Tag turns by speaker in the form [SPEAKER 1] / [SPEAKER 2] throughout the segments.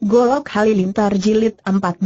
[SPEAKER 1] Golok Halilintar Jilid 14.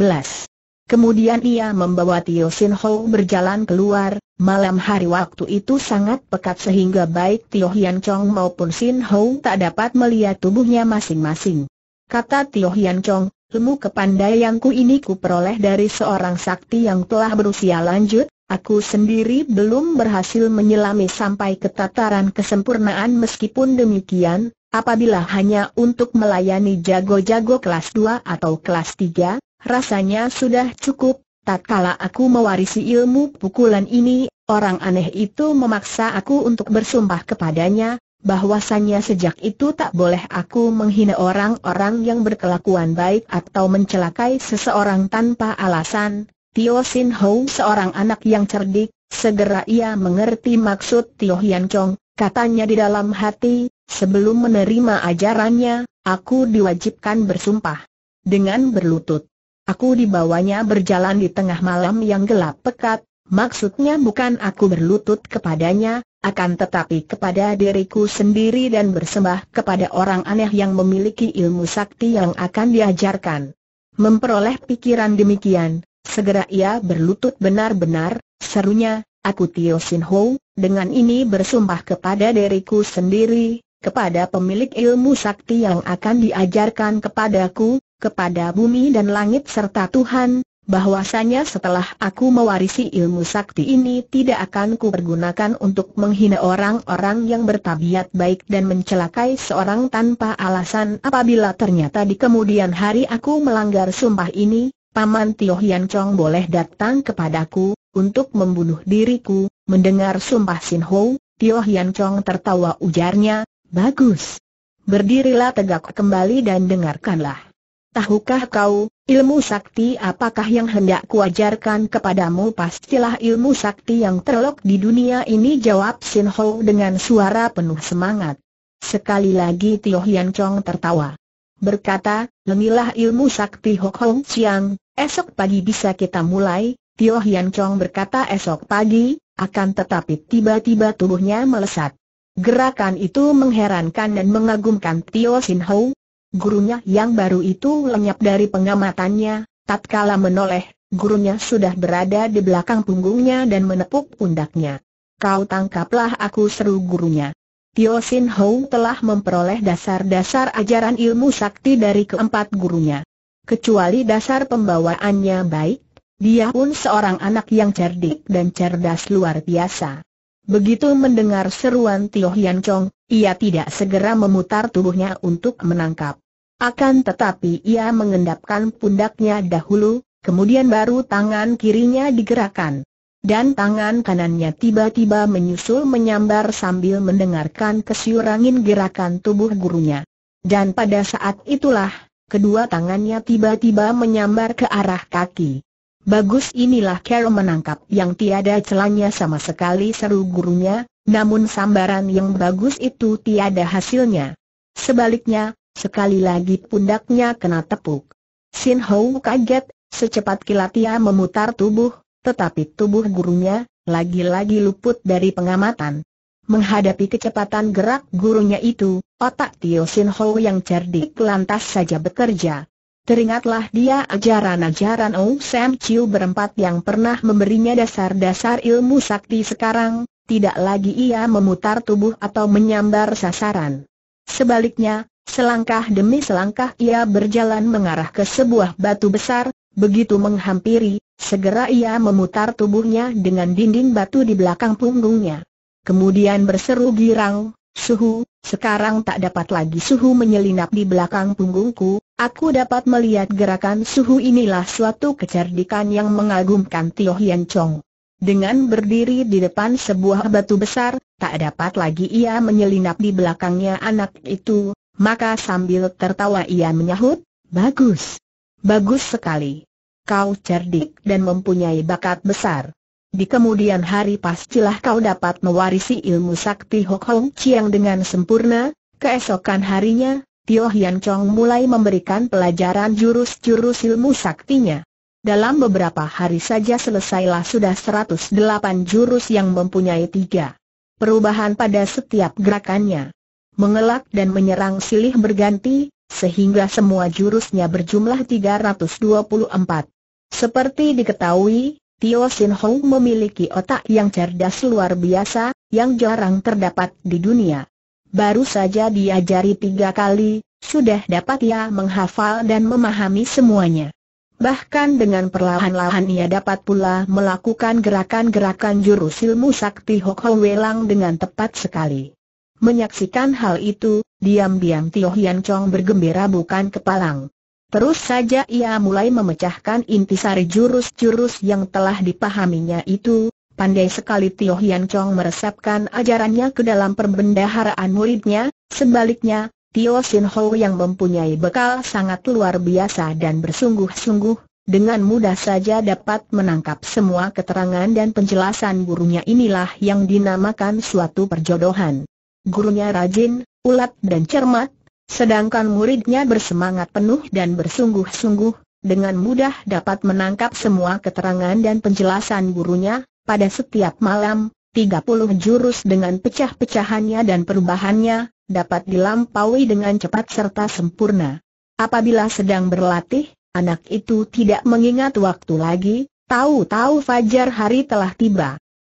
[SPEAKER 1] Kemudian ia membawa Tio Sin Ho berjalan keluar, malam hari waktu itu sangat pekat sehingga baik Tio Hian Chong maupun Sin Ho tak dapat melihat tubuhnya masing-masing. Kata Tio Hian Chong, ilmu kepandaianku ini kuperoleh dari seorang sakti yang telah berusia lanjut, aku sendiri belum berhasil menyelami sampai ke tataran kesempurnaan meskipun demikian, Apabila hanya untuk melayani jago-jago kelas 2 atau kelas 3, rasanya sudah cukup. tak Tatkala aku mewarisi ilmu pukulan ini, orang aneh itu memaksa aku untuk bersumpah kepadanya, bahwasannya sejak itu tak boleh aku menghina orang-orang yang berkelakuan baik atau mencelakai seseorang tanpa alasan. Tio Sin Ho seorang anak yang cerdik, segera ia mengerti maksud Tio Hian Chong, katanya di dalam hati, Sebelum menerima ajarannya, aku diwajibkan bersumpah. Dengan berlutut. Aku dibawanya berjalan di tengah malam yang gelap pekat, maksudnya bukan aku berlutut kepadanya, akan tetapi kepada diriku sendiri dan bersembah kepada orang aneh yang memiliki ilmu sakti yang akan diajarkan. Memperoleh pikiran demikian, segera ia berlutut benar-benar, serunya, aku Tio Sin Ho, dengan ini bersumpah kepada diriku sendiri, kepada pemilik ilmu sakti yang akan diajarkan kepadaku, kepada bumi dan langit serta Tuhan, bahwasanya setelah aku mewarisi ilmu sakti ini tidak akan kupergunakan untuk menghina orang-orang yang bertabiat baik dan mencelakai seorang tanpa alasan apabila ternyata di kemudian hari aku melanggar sumpah ini, Paman Tio Hian Chong boleh datang kepadaku, untuk membunuh diriku, mendengar sumpah Sin Ho, Tio Hian Chong tertawa ujarnya, Bagus. Berdirilah tegak kembali dan dengarkanlah. Tahukah kau, ilmu sakti apakah yang hendak kuajarkan kepadamu pastilah ilmu sakti yang terlok di dunia ini jawab Sin Ho dengan suara penuh semangat. Sekali lagi Tio Hian Chong tertawa. Berkata, lemilah ilmu sakti Hok Hong Chiang, esok pagi bisa kita mulai, Tio Hian Chong berkata esok pagi, akan tetapi tiba-tiba tubuhnya melesat. Gerakan itu mengherankan dan mengagumkan Tio Sin Ho. Gurunya yang baru itu lenyap dari pengamatannya, tatkala menoleh, gurunya sudah berada di belakang punggungnya dan menepuk pundaknya. Kau tangkaplah aku seru gurunya. Tio Sin Ho telah memperoleh dasar-dasar ajaran ilmu sakti dari keempat gurunya. Kecuali dasar pembawaannya baik, dia pun seorang anak yang cerdik dan cerdas luar biasa. Begitu mendengar seruan Tio Hian Chong, ia tidak segera memutar tubuhnya untuk menangkap. Akan tetapi ia mengendapkan pundaknya dahulu, kemudian baru tangan kirinya digerakkan. Dan tangan kanannya tiba-tiba menyusul menyambar sambil mendengarkan kesyurangin gerakan tubuh gurunya. Dan pada saat itulah, kedua tangannya tiba-tiba menyambar ke arah kaki. Bagus inilah Carol menangkap yang tiada celanya sama sekali seru gurunya, namun sambaran yang bagus itu tiada hasilnya. Sebaliknya, sekali lagi pundaknya kena tepuk. Sin Hou kaget, secepat kilat ia memutar tubuh, tetapi tubuh gurunya, lagi-lagi luput dari pengamatan. Menghadapi kecepatan gerak gurunya itu, otak Tio Sin Ho yang cerdik lantas saja bekerja. Teringatlah dia ajaran-ajaran Ou Sam Chiu berempat yang pernah memberinya dasar-dasar ilmu sakti sekarang, tidak lagi ia memutar tubuh atau menyambar sasaran. Sebaliknya, selangkah demi selangkah ia berjalan mengarah ke sebuah batu besar, begitu menghampiri, segera ia memutar tubuhnya dengan dinding batu di belakang punggungnya. Kemudian berseru girang, Suhu, sekarang tak dapat lagi suhu menyelinap di belakang punggungku, aku dapat melihat gerakan suhu inilah suatu kecerdikan yang mengagumkan Tio Hian Chong. Dengan berdiri di depan sebuah batu besar, tak dapat lagi ia menyelinap di belakangnya anak itu, maka sambil tertawa ia menyahut, Bagus! Bagus sekali! Kau cerdik dan mempunyai bakat besar. Di kemudian hari pastilah kau dapat mewarisi ilmu sakti Hok Hong Chiang dengan sempurna. Keesokan harinya, Tio Hian Chong mulai memberikan pelajaran jurus-jurus ilmu saktinya. Dalam beberapa hari saja selesailah sudah 108 jurus yang mempunyai tiga perubahan pada setiap gerakannya. Mengelak dan menyerang silih berganti, sehingga semua jurusnya berjumlah 324. Seperti diketahui, Tio Sin Hong memiliki otak yang cerdas luar biasa, yang jarang terdapat di dunia. Baru saja diajari tiga kali, sudah dapat ia menghafal dan memahami semuanya. Bahkan dengan perlahan-lahan ia dapat pula melakukan gerakan-gerakan jurus ilmu sakti Hok Ho Welang dengan tepat sekali. Menyaksikan hal itu, diam-diam Tio Hian Chong bergembira bukan kepalang. Terus saja ia mulai memecahkan intisari jurus-jurus yang telah dipahaminya itu, Pandai sekali Tio Hian Chong meresapkan ajarannya ke dalam perbendaharaan muridnya, sebaliknya, Tio Sin Ho yang mempunyai bekal sangat luar biasa dan bersungguh-sungguh, dengan mudah saja dapat menangkap semua keterangan dan penjelasan gurunya inilah yang dinamakan suatu perjodohan. Gurunya rajin, ulat dan cermat, Sedangkan muridnya bersemangat penuh dan bersungguh-sungguh, dengan mudah dapat menangkap semua keterangan dan penjelasan gurunya, pada setiap malam, 30 jurus dengan pecah-pecahannya dan perubahannya, dapat dilampaui dengan cepat serta sempurna. Apabila sedang berlatih, anak itu tidak mengingat waktu lagi, tahu-tahu fajar hari telah tiba.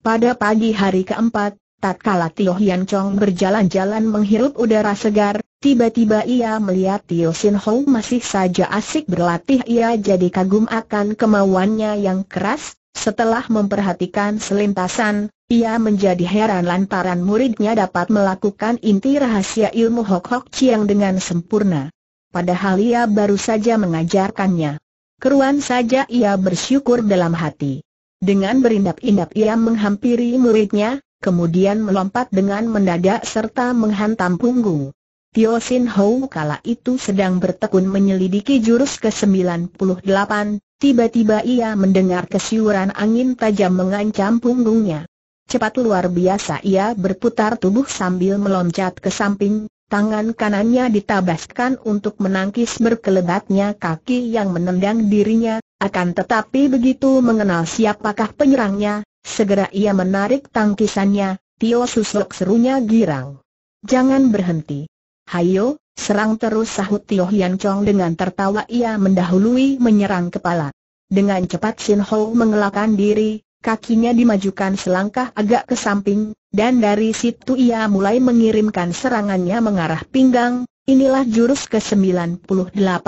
[SPEAKER 1] Pada pagi hari keempat, Tatkala Tio Hian Chong berjalan-jalan menghirup udara segar, tiba-tiba ia melihat Tio Sin Ho masih saja asik berlatih ia jadi kagum akan kemauannya yang keras, setelah memperhatikan selintasan, ia menjadi heran lantaran muridnya dapat melakukan inti rahasia ilmu Hok Hok Chiang dengan sempurna. Padahal ia baru saja mengajarkannya. Keruan saja ia bersyukur dalam hati. Dengan berindap-indap ia menghampiri muridnya, kemudian melompat dengan mendadak serta menghantam punggung. Tio Sin Hou kala itu sedang bertekun menyelidiki jurus ke-98, tiba-tiba ia mendengar kesiuran angin tajam mengancam punggungnya. Cepat luar biasa ia berputar tubuh sambil meloncat ke samping, tangan kanannya ditabaskan untuk menangkis berkelebatnya kaki yang menendang dirinya, akan tetapi begitu mengenal siapakah penyerangnya, Segera ia menarik tangkisannya, Tio Susok serunya girang. Jangan berhenti. Hayo, serang terus sahut Tio Hian Chong dengan tertawa ia mendahului menyerang kepala. Dengan cepat Shin Ho mengelakkan diri, kakinya dimajukan selangkah agak ke samping, dan dari situ ia mulai mengirimkan serangannya mengarah pinggang, inilah jurus ke-98.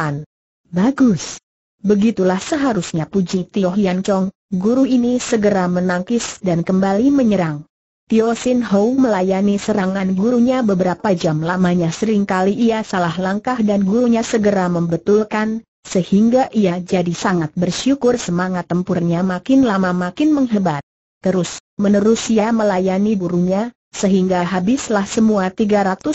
[SPEAKER 1] Bagus. Begitulah seharusnya puji Tio Hian Chong, guru ini segera menangkis dan kembali menyerang. Tio Sin Ho melayani serangan gurunya beberapa jam lamanya seringkali ia salah langkah dan gurunya segera membetulkan, sehingga ia jadi sangat bersyukur semangat tempurnya makin lama makin menghebat. Terus, menerus ia melayani gurunya, sehingga habislah semua 324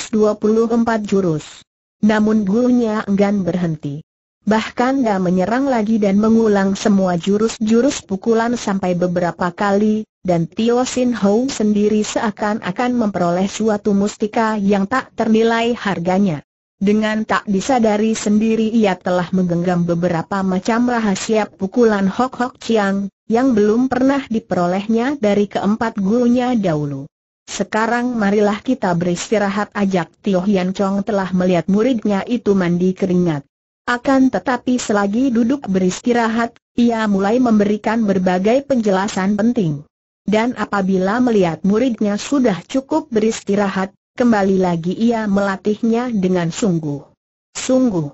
[SPEAKER 1] jurus. Namun gurunya enggan berhenti. Bahkan dia menyerang lagi dan mengulang semua jurus-jurus pukulan sampai beberapa kali, dan Tio Sin Ho sendiri seakan-akan memperoleh suatu mustika yang tak ternilai harganya. Dengan tak disadari sendiri ia telah menggenggam beberapa macam rahasia pukulan Hok Hok Chiang, yang belum pernah diperolehnya dari keempat gurunya dahulu. Sekarang marilah kita beristirahat ajak Tio Hian Chong telah melihat muridnya itu mandi keringat. Akan tetapi selagi duduk beristirahat, ia mulai memberikan berbagai penjelasan penting. Dan apabila melihat muridnya sudah cukup beristirahat, kembali lagi ia melatihnya dengan sungguh-sungguh.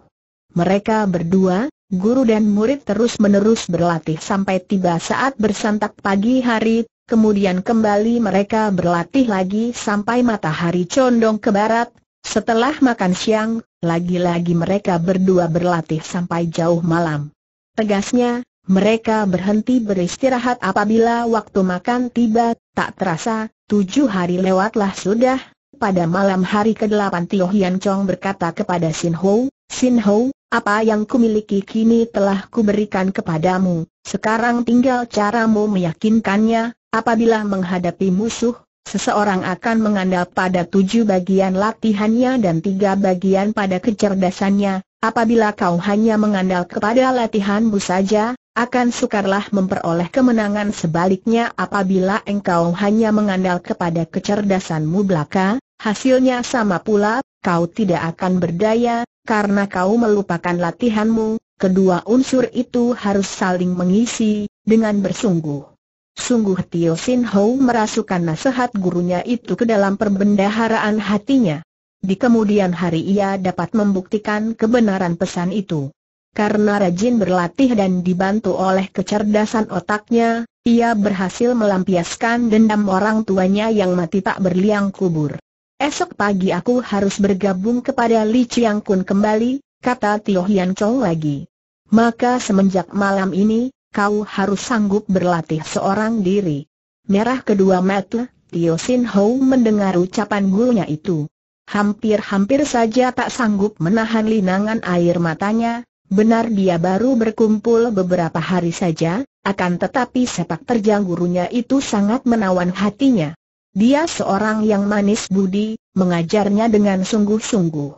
[SPEAKER 1] Mereka berdua, guru dan murid terus-menerus berlatih sampai tiba saat bersantap pagi hari, kemudian kembali mereka berlatih lagi sampai matahari condong ke barat. Setelah makan siang, lagi-lagi mereka berdua berlatih sampai jauh malam. Tegasnya, mereka berhenti beristirahat apabila waktu makan tiba, tak terasa, tujuh hari lewatlah sudah. Pada malam hari ke-8 Tio Hian Chong berkata kepada Sin Ho, Sin Ho, apa yang kumiliki kini telah kuberikan kepadamu, sekarang tinggal caramu meyakinkannya, apabila menghadapi musuh, Seseorang akan mengandalkan pada tujuh bagian latihannya dan tiga bagian pada kecerdasannya, apabila kau hanya mengandalkan kepada latihanmu saja, akan sukarlah memperoleh kemenangan sebaliknya apabila engkau hanya mengandalkan kepada kecerdasanmu belaka, hasilnya sama pula, kau tidak akan berdaya, karena kau melupakan latihanmu, kedua unsur itu harus saling mengisi, dengan bersungguh sungguh Tio Sin Ho merasukan nasihat gurunya itu ke dalam perbendaharaan hatinya. Di kemudian hari ia dapat membuktikan kebenaran pesan itu. Karena rajin berlatih dan dibantu oleh kecerdasan otaknya, ia berhasil melampiaskan dendam orang tuanya yang mati tak berliang kubur. Esok pagi aku harus bergabung kepada Li Chiang Kun kembali, kata Tio Hian Chong lagi. Maka semenjak malam ini, kau harus sanggup berlatih seorang diri. Merah kedua mata, Tio Sin Ho mendengar ucapan gurunya itu. Hampir-hampir saja tak sanggup menahan linangan air matanya, benar dia baru berkumpul beberapa hari saja, akan tetapi sepak terjang gurunya itu sangat menawan hatinya. Dia seorang yang manis budi, mengajarnya dengan sungguh-sungguh.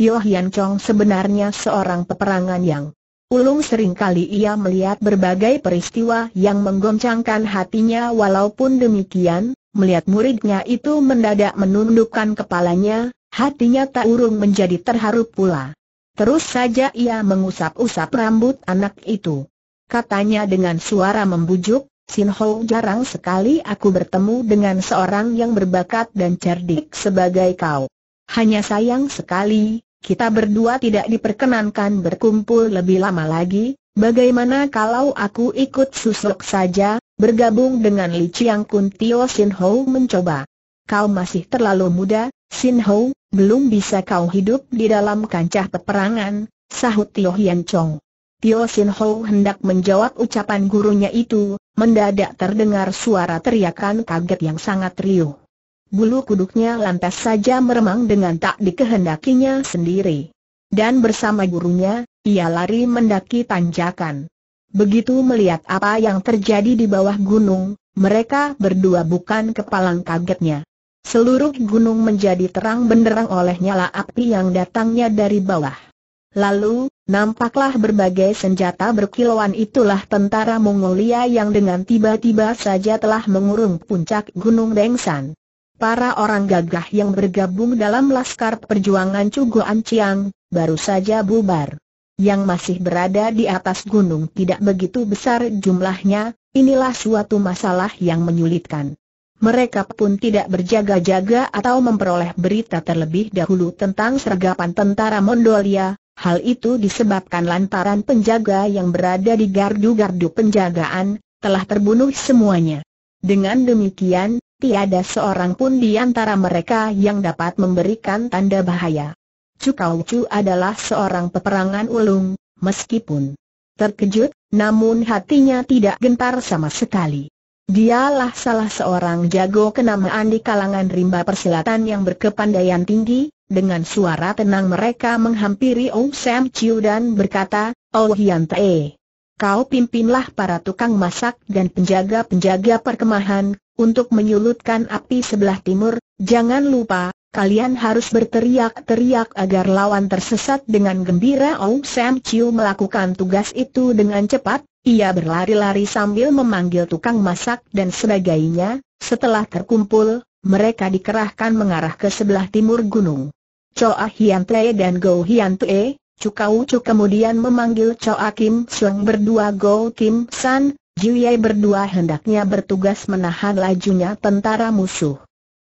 [SPEAKER 1] Tio Hian Chong sebenarnya seorang peperangan yang Ulung sering kali ia melihat berbagai peristiwa yang menggoncangkan hatinya walaupun demikian, melihat muridnya itu mendadak menundukkan kepalanya, hatinya tak urung menjadi terharu pula. Terus saja ia mengusap-usap rambut anak itu. Katanya dengan suara membujuk, Sin Ho jarang sekali aku bertemu dengan seorang yang berbakat dan cerdik sebagai kau. Hanya sayang sekali, kita berdua tidak diperkenankan berkumpul lebih lama lagi, bagaimana kalau aku ikut susuk saja, bergabung dengan Li Chiang Kun Tio Sin Ho mencoba. Kau masih terlalu muda, Sin Ho, belum bisa kau hidup di dalam kancah peperangan, sahut Tio Hian Chong. Tio Sin Ho hendak menjawab ucapan gurunya itu, mendadak terdengar suara teriakan kaget yang sangat riuh bulu kuduknya lantas saja meremang dengan tak dikehendakinya sendiri. Dan bersama gurunya, ia lari mendaki tanjakan. Begitu melihat apa yang terjadi di bawah gunung, mereka berdua bukan kepalang kagetnya. Seluruh gunung menjadi terang benderang oleh nyala api yang datangnya dari bawah. Lalu, nampaklah berbagai senjata berkilauan itulah tentara Mongolia yang dengan tiba-tiba saja telah mengurung puncak Gunung Dengsan para orang gagah yang bergabung dalam Laskar Perjuangan Cugo Anciang, baru saja bubar. Yang masih berada di atas gunung tidak begitu besar jumlahnya, inilah suatu masalah yang menyulitkan. Mereka pun tidak berjaga-jaga atau memperoleh berita terlebih dahulu tentang sergapan tentara Mongolia. Hal itu disebabkan lantaran penjaga yang berada di gardu-gardu penjagaan telah terbunuh semuanya. Dengan demikian, tiada seorang pun di antara mereka yang dapat memberikan tanda bahaya. Cukau Chu adalah seorang peperangan ulung, meskipun terkejut, namun hatinya tidak gentar sama sekali. Dialah salah seorang jago kenamaan di kalangan rimba persilatan yang berkepandaian tinggi, dengan suara tenang mereka menghampiri Ong Sam Chiu dan berkata, Oh Hian Tae, kau pimpinlah para tukang masak dan penjaga-penjaga perkemahan, untuk menyulutkan api sebelah timur, jangan lupa, kalian harus berteriak-teriak agar lawan tersesat dengan gembira Oh, Sam Chiu melakukan tugas itu dengan cepat, ia berlari-lari sambil memanggil tukang masak dan sebagainya, setelah terkumpul, mereka dikerahkan mengarah ke sebelah timur gunung. Choa Hian Tee dan Go Hian Tee, Chukau Chuk kemudian memanggil Choa Kim Sung berdua Go Kim San, Juyai berdua hendaknya bertugas menahan lajunya tentara musuh.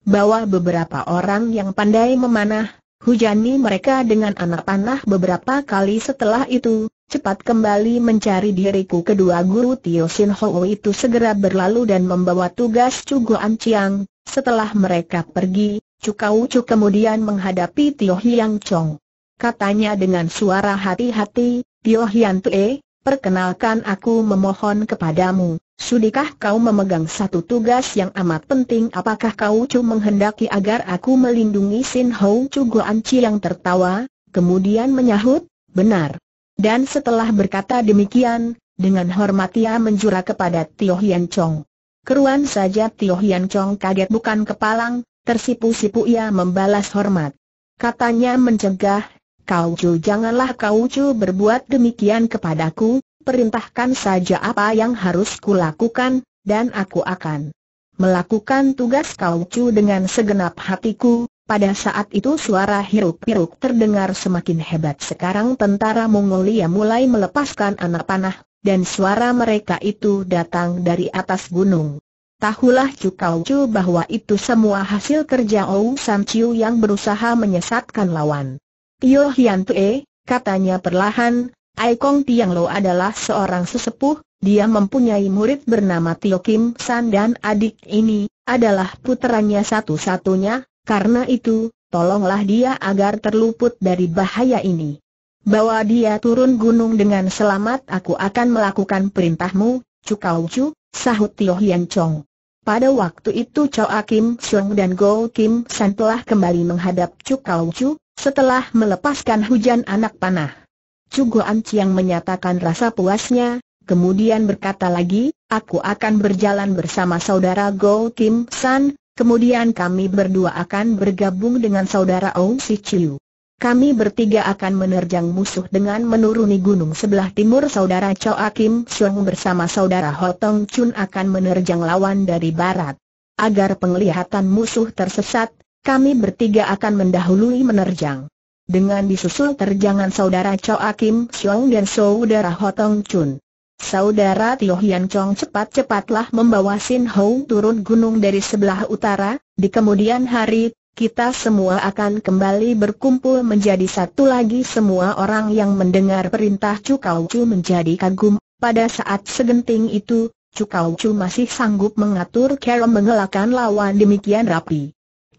[SPEAKER 1] Bawa beberapa orang yang pandai memanah, hujani mereka dengan anak panah beberapa kali setelah itu, cepat kembali mencari diriku kedua guru Tio Sin Ho itu segera berlalu dan membawa tugas Chu Goan Chiang, setelah mereka pergi, Cukau Chu kemudian menghadapi Tio Hiang Chong. Katanya dengan suara hati-hati, Tio Hyang Tue, Perkenalkan aku memohon kepadamu, sudikah kau memegang satu tugas yang amat penting apakah kau cu menghendaki agar aku melindungi Sin Hou Chu Chi yang tertawa, kemudian menyahut, benar. Dan setelah berkata demikian, dengan hormat ia menjurah kepada Tio Hian Chong. Keruan saja Tio Hian Chong kaget bukan kepalang, tersipu-sipu ia membalas hormat. Katanya mencegah, Kau Cu janganlah kau Cu berbuat demikian kepadaku, perintahkan saja apa yang harus kulakukan, dan aku akan melakukan tugas kau Cu dengan segenap hatiku. Pada saat itu suara hiruk-hiruk terdengar semakin hebat sekarang tentara Mongolia mulai melepaskan anak panah, dan suara mereka itu datang dari atas gunung. Tahulah cu Kau Chu bahwa itu semua hasil kerja Ou San Chiu yang berusaha menyesatkan lawan. Yo Hian Tue, katanya perlahan, Aikong Tiang Lo adalah seorang sesepuh, dia mempunyai murid bernama Tio Kim San dan adik ini adalah puteranya satu-satunya, karena itu, tolonglah dia agar terluput dari bahaya ini. Bawa dia turun gunung dengan selamat aku akan melakukan perintahmu, Cukau Cu, sahut Tio Hian Chong. Pada waktu itu Chow Kim Sung dan Go Kim San telah kembali menghadap Cukau setelah melepaskan hujan anak panah, Cugoan Anciang menyatakan rasa puasnya, kemudian berkata lagi, aku akan berjalan bersama saudara Go Kim San, kemudian kami berdua akan bergabung dengan saudara Ong Si Chiu. Kami bertiga akan menerjang musuh dengan menuruni gunung sebelah timur saudara Choa Kim Siong bersama saudara Ho Tong Chun akan menerjang lawan dari barat. Agar penglihatan musuh tersesat, kami bertiga akan mendahului menerjang. Dengan disusul terjangan saudara Choa Akim, Siong dan saudara Hotong Chun. Saudara Tio Hian Chong cepat-cepatlah membawa Sin Hou turun gunung dari sebelah utara, di kemudian hari, kita semua akan kembali berkumpul menjadi satu lagi semua orang yang mendengar perintah Cukau Chu menjadi kagum, pada saat segenting itu, Cukau Chu masih sanggup mengatur cara mengelakkan lawan demikian rapi.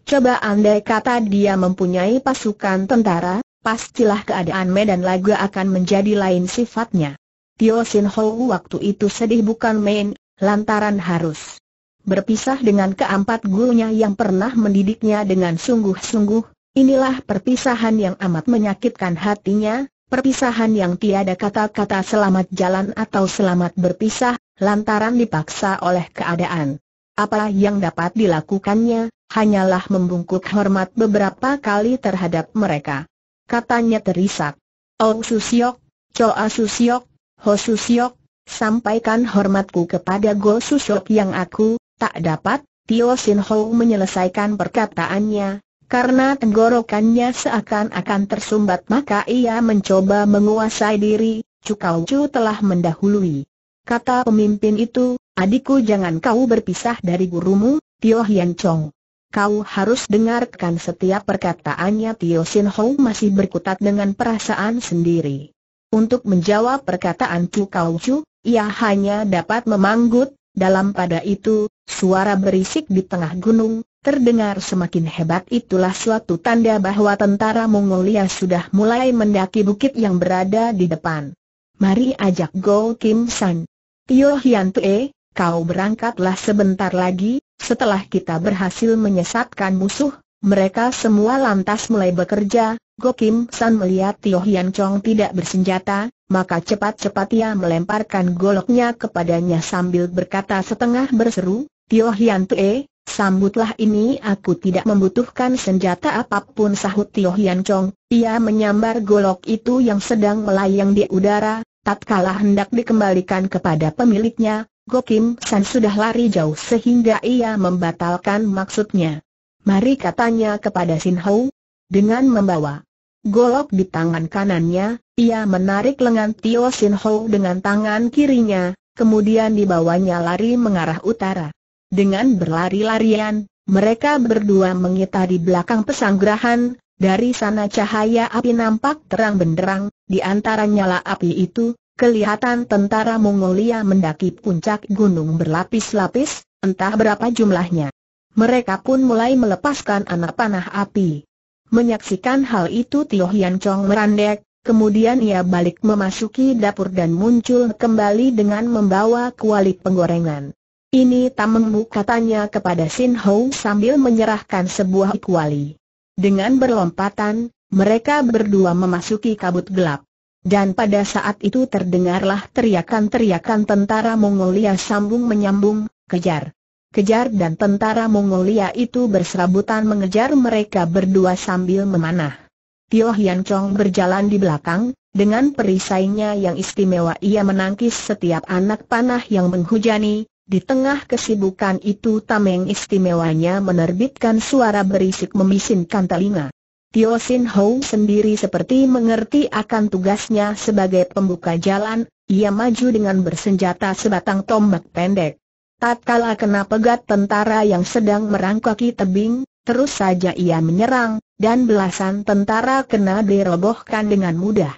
[SPEAKER 1] Coba andai kata dia mempunyai pasukan tentara, pastilah keadaan medan laga akan menjadi lain sifatnya. Tio Sin Ho waktu itu sedih bukan main, lantaran harus berpisah dengan keempat gurunya yang pernah mendidiknya dengan sungguh-sungguh, inilah perpisahan yang amat menyakitkan hatinya, perpisahan yang tiada kata-kata selamat jalan atau selamat berpisah, lantaran dipaksa oleh keadaan. Apa yang dapat dilakukannya, hanyalah membungkuk hormat beberapa kali terhadap mereka. Katanya terisak. Ong oh Susiok, Choa Susiok, Ho Susiok, sampaikan hormatku kepada Go Susiok yang aku, tak dapat, Tio Sin Ho menyelesaikan perkataannya, karena tenggorokannya seakan-akan tersumbat maka ia mencoba menguasai diri, Cukau Chu telah mendahului. Kata pemimpin itu, adikku jangan kau berpisah dari gurumu, Tio Hian Chong. Kau harus dengarkan setiap perkataannya Tio Sin Ho masih berkutat dengan perasaan sendiri. Untuk menjawab perkataan Chu Kau Chu, ia hanya dapat memanggut, dalam pada itu, suara berisik di tengah gunung, terdengar semakin hebat itulah suatu tanda bahwa tentara Mongolia sudah mulai mendaki bukit yang berada di depan. Mari ajak Go Kim San, Tio Hian Tue, kau berangkatlah sebentar lagi, setelah kita berhasil menyesatkan musuh, mereka semua lantas mulai bekerja, Go Kim San melihat Tio Hian Chong tidak bersenjata, maka cepat-cepat ia melemparkan goloknya kepadanya sambil berkata setengah berseru, Tio Hian Tue, sambutlah ini aku tidak membutuhkan senjata apapun sahut Tio Hian Chong, ia menyambar golok itu yang sedang melayang di udara, Tatkala hendak dikembalikan kepada pemiliknya, Gokim San sudah lari jauh sehingga ia membatalkan maksudnya. Mari katanya kepada Sin Hau, Dengan membawa golok di tangan kanannya, ia menarik lengan Tio Sin Hau dengan tangan kirinya, kemudian dibawanya lari mengarah utara. Dengan berlari-larian, mereka berdua mengitari belakang pesanggrahan, dari sana cahaya api nampak terang benderang, di antara nyala api itu, kelihatan tentara Mongolia mendaki puncak gunung berlapis-lapis, entah berapa jumlahnya. Mereka pun mulai melepaskan anak panah api. Menyaksikan hal itu Tio Hian Chong merandek, Kemudian ia balik memasuki dapur dan muncul kembali dengan membawa kuali penggorengan. Ini tamengmu katanya kepada Sin Ho sambil menyerahkan sebuah kuali. Dengan berlompatan, mereka berdua memasuki kabut gelap. Dan pada saat itu terdengarlah teriakan-teriakan tentara Mongolia sambung menyambung, kejar. Kejar dan tentara Mongolia itu berserabutan mengejar mereka berdua sambil memanah. Tio Hian Chong berjalan di belakang, dengan perisainya yang istimewa ia menangkis setiap anak panah yang menghujani, di tengah kesibukan itu tameng istimewanya menerbitkan suara berisik memisinkan telinga. Tio Sin Ho sendiri seperti mengerti akan tugasnya sebagai pembuka jalan, ia maju dengan bersenjata sebatang tombak pendek. Tatkala kena pegat tentara yang sedang merangkaki tebing, terus saja ia menyerang, dan belasan tentara kena dirobohkan dengan mudah.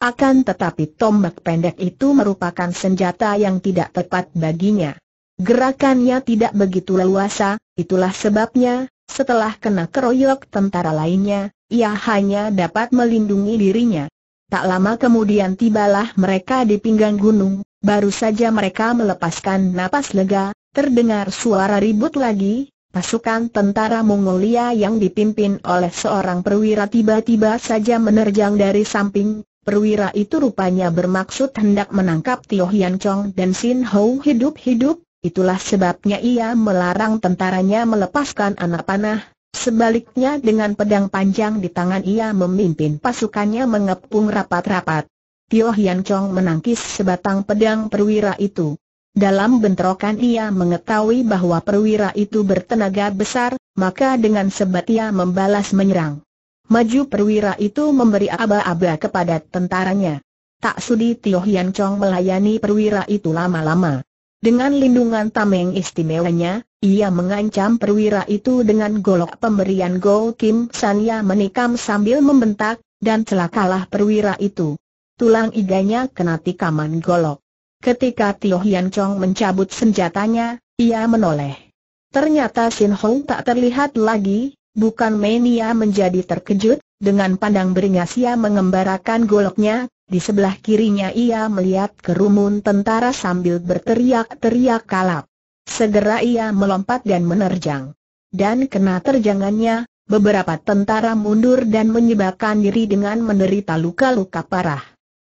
[SPEAKER 1] Akan tetapi tombak pendek itu merupakan senjata yang tidak tepat baginya. Gerakannya tidak begitu leluasa, itulah sebabnya, setelah kena keroyok tentara lainnya, ia hanya dapat melindungi dirinya. Tak lama kemudian tibalah mereka di pinggang gunung, baru saja mereka melepaskan napas lega, terdengar suara ribut lagi, pasukan tentara Mongolia yang dipimpin oleh seorang perwira tiba-tiba saja menerjang dari samping, perwira itu rupanya bermaksud hendak menangkap Tio Hian Chong dan Sin Hou hidup-hidup, Itulah sebabnya ia melarang tentaranya melepaskan anak panah. Sebaliknya dengan pedang panjang di tangan ia memimpin pasukannya mengepung rapat-rapat. Tio Hian Chong menangkis sebatang pedang perwira itu. Dalam bentrokan ia mengetahui bahwa perwira itu bertenaga besar, maka dengan sebat ia membalas menyerang. Maju perwira itu memberi aba-aba kepada tentaranya. Tak sudi Tio Hian Chong melayani perwira itu lama-lama. Dengan lindungan tameng istimewanya, ia mengancam perwira itu dengan golok pemberian Go Kim Sanya menikam sambil membentak, dan celakalah perwira itu. Tulang iganya kena tikaman golok. Ketika Tio Hian Chong mencabut senjatanya, ia menoleh. Ternyata Sin Hong tak terlihat lagi, bukan main ia menjadi terkejut, dengan pandang beringas ia mengembarakan goloknya, di sebelah kirinya ia melihat kerumun tentara sambil berteriak-teriak kalap. Segera ia melompat dan menerjang. Dan kena terjangannya, beberapa tentara mundur dan menyebabkan diri dengan menderita luka-luka parah.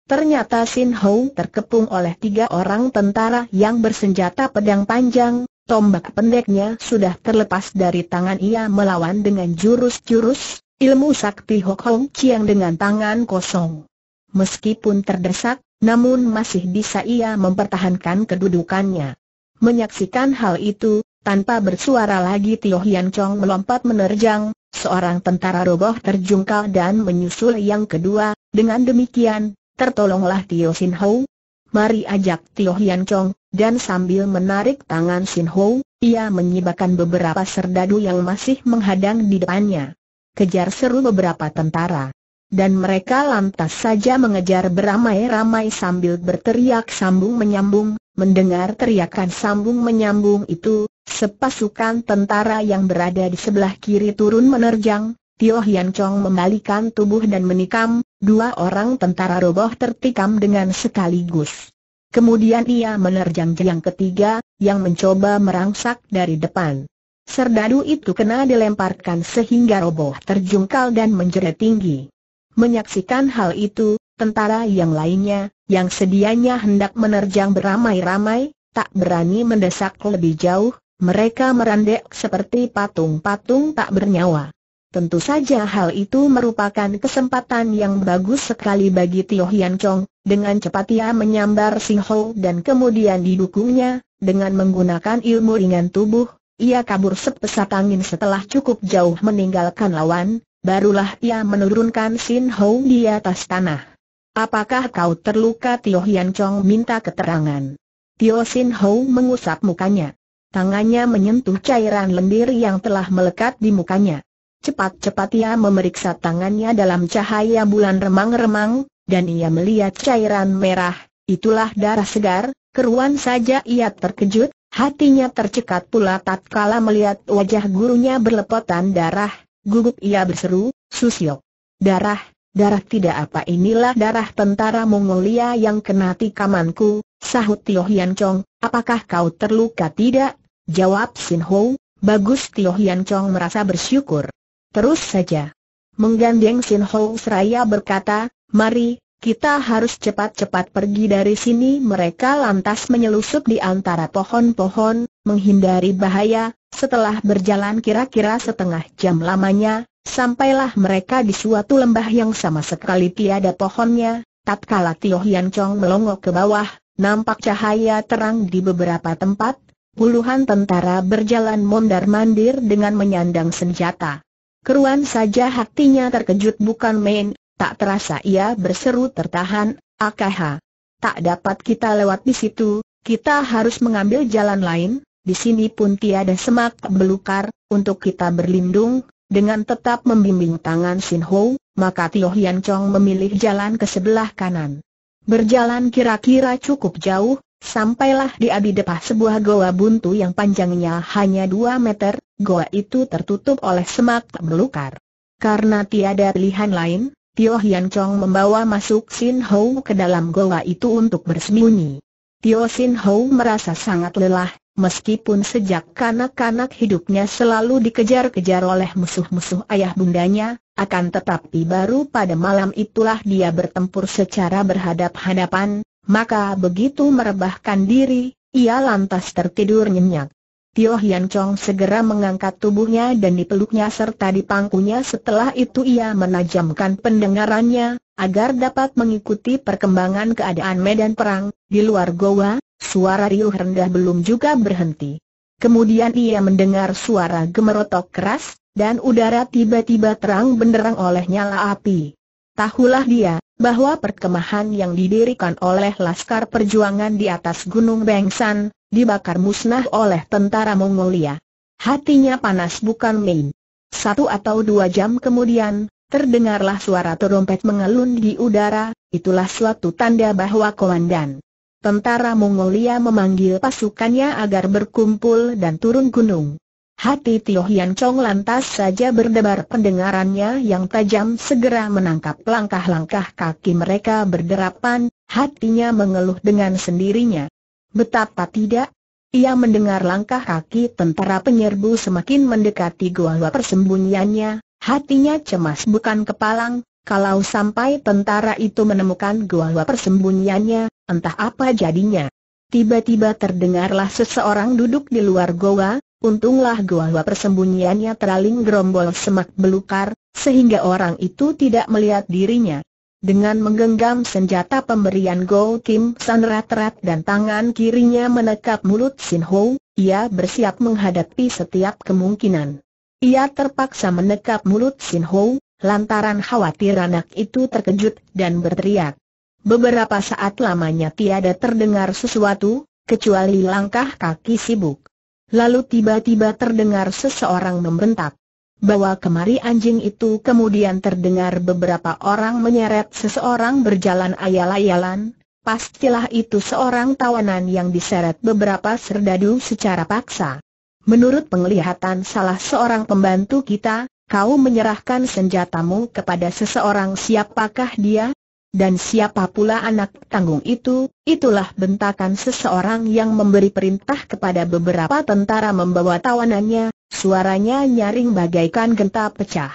[SPEAKER 1] Ternyata Sin Ho terkepung oleh tiga orang tentara yang bersenjata pedang panjang, tombak pendeknya sudah terlepas dari tangan ia melawan dengan jurus-jurus, ilmu sakti Hok Hong Chiang dengan tangan kosong. Meskipun terdesak, namun masih bisa ia mempertahankan kedudukannya. Menyaksikan hal itu, tanpa bersuara lagi Tio Hian Chong melompat menerjang, seorang tentara roboh terjungkal dan menyusul yang kedua, dengan demikian, tertolonglah Tio Sin Ho. Mari ajak Tio Hian Chong, dan sambil menarik tangan Sin Ho, ia menyibakan beberapa serdadu yang masih menghadang di depannya. Kejar seru beberapa tentara dan mereka lantas saja mengejar beramai-ramai sambil berteriak sambung menyambung, mendengar teriakan sambung menyambung itu, sepasukan tentara yang berada di sebelah kiri turun menerjang, Tio Hian Chong membalikan tubuh dan menikam, dua orang tentara roboh tertikam dengan sekaligus. Kemudian ia menerjang yang ketiga, yang mencoba merangsak dari depan. Serdadu itu kena dilemparkan sehingga roboh terjungkal dan menjerit tinggi. Menyaksikan hal itu, tentara yang lainnya, yang sedianya hendak menerjang beramai-ramai, tak berani mendesak lebih jauh, mereka merendek seperti patung-patung tak bernyawa. Tentu saja hal itu merupakan kesempatan yang bagus sekali bagi Tio Hian Chong, dengan cepat ia menyambar Sing Ho dan kemudian didukungnya, dengan menggunakan ilmu ringan tubuh, ia kabur sepesat angin setelah cukup jauh meninggalkan lawan, Barulah ia menurunkan Sin Hou di atas tanah. Apakah kau terluka Tio Hian Chong minta keterangan. Tio Sin Hou mengusap mukanya. Tangannya menyentuh cairan lendir yang telah melekat di mukanya. Cepat-cepat ia memeriksa tangannya dalam cahaya bulan remang-remang, dan ia melihat cairan merah, itulah darah segar, keruan saja ia terkejut, hatinya tercekat pula tatkala melihat wajah gurunya berlepotan darah, Gugup ia berseru, Susio. Darah, darah tidak apa inilah darah tentara Mongolia yang kena tikamanku, sahut Tio Hian Chong, apakah kau terluka tidak? Jawab Sin Ho, bagus Tio Hian Chong merasa bersyukur. Terus saja. Menggandeng Sin Ho seraya berkata, mari, kita harus cepat-cepat pergi dari sini Mereka lantas menyelusup di antara pohon-pohon, menghindari bahaya Setelah berjalan kira-kira setengah jam lamanya Sampailah mereka di suatu lembah yang sama sekali tiada pohonnya Tatkala Tio Hian Chong melongok ke bawah Nampak cahaya terang di beberapa tempat Puluhan tentara berjalan mondar-mandir dengan menyandang senjata Keruan saja hatinya terkejut bukan main Tak terasa ia berseru tertahan, Akaha. Tak dapat kita lewat di situ, kita harus mengambil jalan lain, di sini pun tiada semak belukar, untuk kita berlindung, dengan tetap membimbing tangan Sin Ho, maka Tio Hian Chong memilih jalan ke sebelah kanan. Berjalan kira-kira cukup jauh, sampailah di di depan sebuah goa buntu yang panjangnya hanya 2 meter, goa itu tertutup oleh semak belukar. Karena tiada pilihan lain, Tio Hian Chong membawa masuk Sin Hou ke dalam goa itu untuk bersembunyi. Tio Sin Hou merasa sangat lelah, meskipun sejak kanak-kanak hidupnya selalu dikejar-kejar oleh musuh-musuh ayah bundanya, akan tetapi baru pada malam itulah dia bertempur secara berhadap-hadapan, maka begitu merebahkan diri, ia lantas tertidur nyenyak. Tio Hian Chong segera mengangkat tubuhnya dan dipeluknya serta dipangkunya setelah itu ia menajamkan pendengarannya, agar dapat mengikuti perkembangan keadaan medan perang, di luar goa, suara riuh rendah belum juga berhenti. Kemudian ia mendengar suara gemerotok keras, dan udara tiba-tiba terang benderang oleh nyala api. Tahulah dia, bahwa perkemahan yang didirikan oleh Laskar Perjuangan di atas Gunung Bengsan, dibakar musnah oleh tentara Mongolia. Hatinya panas bukan main. Satu atau dua jam kemudian, terdengarlah suara terompet mengelun di udara, itulah suatu tanda bahwa komandan. Tentara Mongolia memanggil pasukannya agar berkumpul dan turun gunung. Hati Tio Hian Chong lantas saja berdebar pendengarannya yang tajam segera menangkap langkah-langkah kaki mereka berderapan, hatinya mengeluh dengan sendirinya. Betapa tidak? Ia mendengar langkah kaki tentara penyerbu semakin mendekati gua persembunyiannya, hatinya cemas bukan kepalang, kalau sampai tentara itu menemukan gua persembunyiannya, entah apa jadinya. Tiba-tiba terdengarlah seseorang duduk di luar goa, untunglah gua persembunyiannya teraling gerombol semak belukar, sehingga orang itu tidak melihat dirinya. Dengan menggenggam senjata pemberian Go Kim San rat-rat dan tangan kirinya menekap mulut Sin Ho, ia bersiap menghadapi setiap kemungkinan. Ia terpaksa menekap mulut Sin Ho, lantaran khawatir anak itu terkejut dan berteriak. Beberapa saat lamanya tiada terdengar sesuatu, kecuali langkah kaki sibuk. Lalu tiba-tiba terdengar seseorang membentak bawa kemari anjing itu kemudian terdengar beberapa orang menyeret seseorang berjalan ayal-ayalan, pastilah itu seorang tawanan yang diseret beberapa serdadu secara paksa. Menurut penglihatan salah seorang pembantu kita, kau menyerahkan senjatamu kepada seseorang siapakah dia? Dan siapa pula anak tanggung itu, itulah bentakan seseorang yang memberi perintah kepada beberapa tentara membawa tawanannya, Suaranya nyaring bagaikan genta pecah.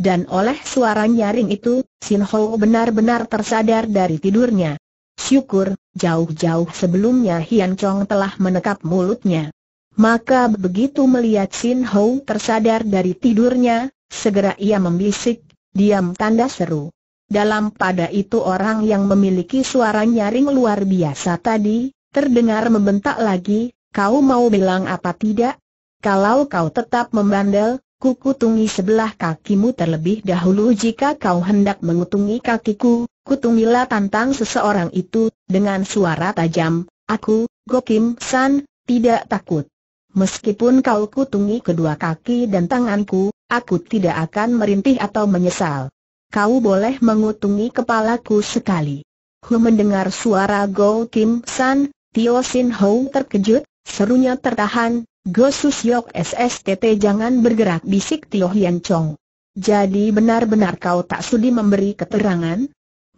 [SPEAKER 1] Dan oleh suara nyaring itu, Sin Ho benar-benar tersadar dari tidurnya. Syukur, jauh-jauh sebelumnya Hian Chong telah menekap mulutnya. Maka begitu melihat Sin Ho tersadar dari tidurnya, segera ia membisik, diam tanda seru. Dalam pada itu orang yang memiliki suara nyaring luar biasa tadi, terdengar membentak lagi, kau mau bilang apa tidak? Kalau kau tetap membandel, kukutungi sebelah kakimu terlebih dahulu jika kau hendak mengutungi kakiku, kutungilah tantang seseorang itu, dengan suara tajam, aku, Gokim San, tidak takut. Meskipun kau kutungi kedua kaki dan tanganku, aku tidak akan merintih atau menyesal. Kau boleh mengutungi kepalaku sekali. Hu mendengar suara Go Kim San, Tio Sin Ho terkejut, serunya tertahan, Gosus Yok SSTT jangan bergerak bisik Tio Hian Chong. Jadi benar-benar kau tak sudi memberi keterangan?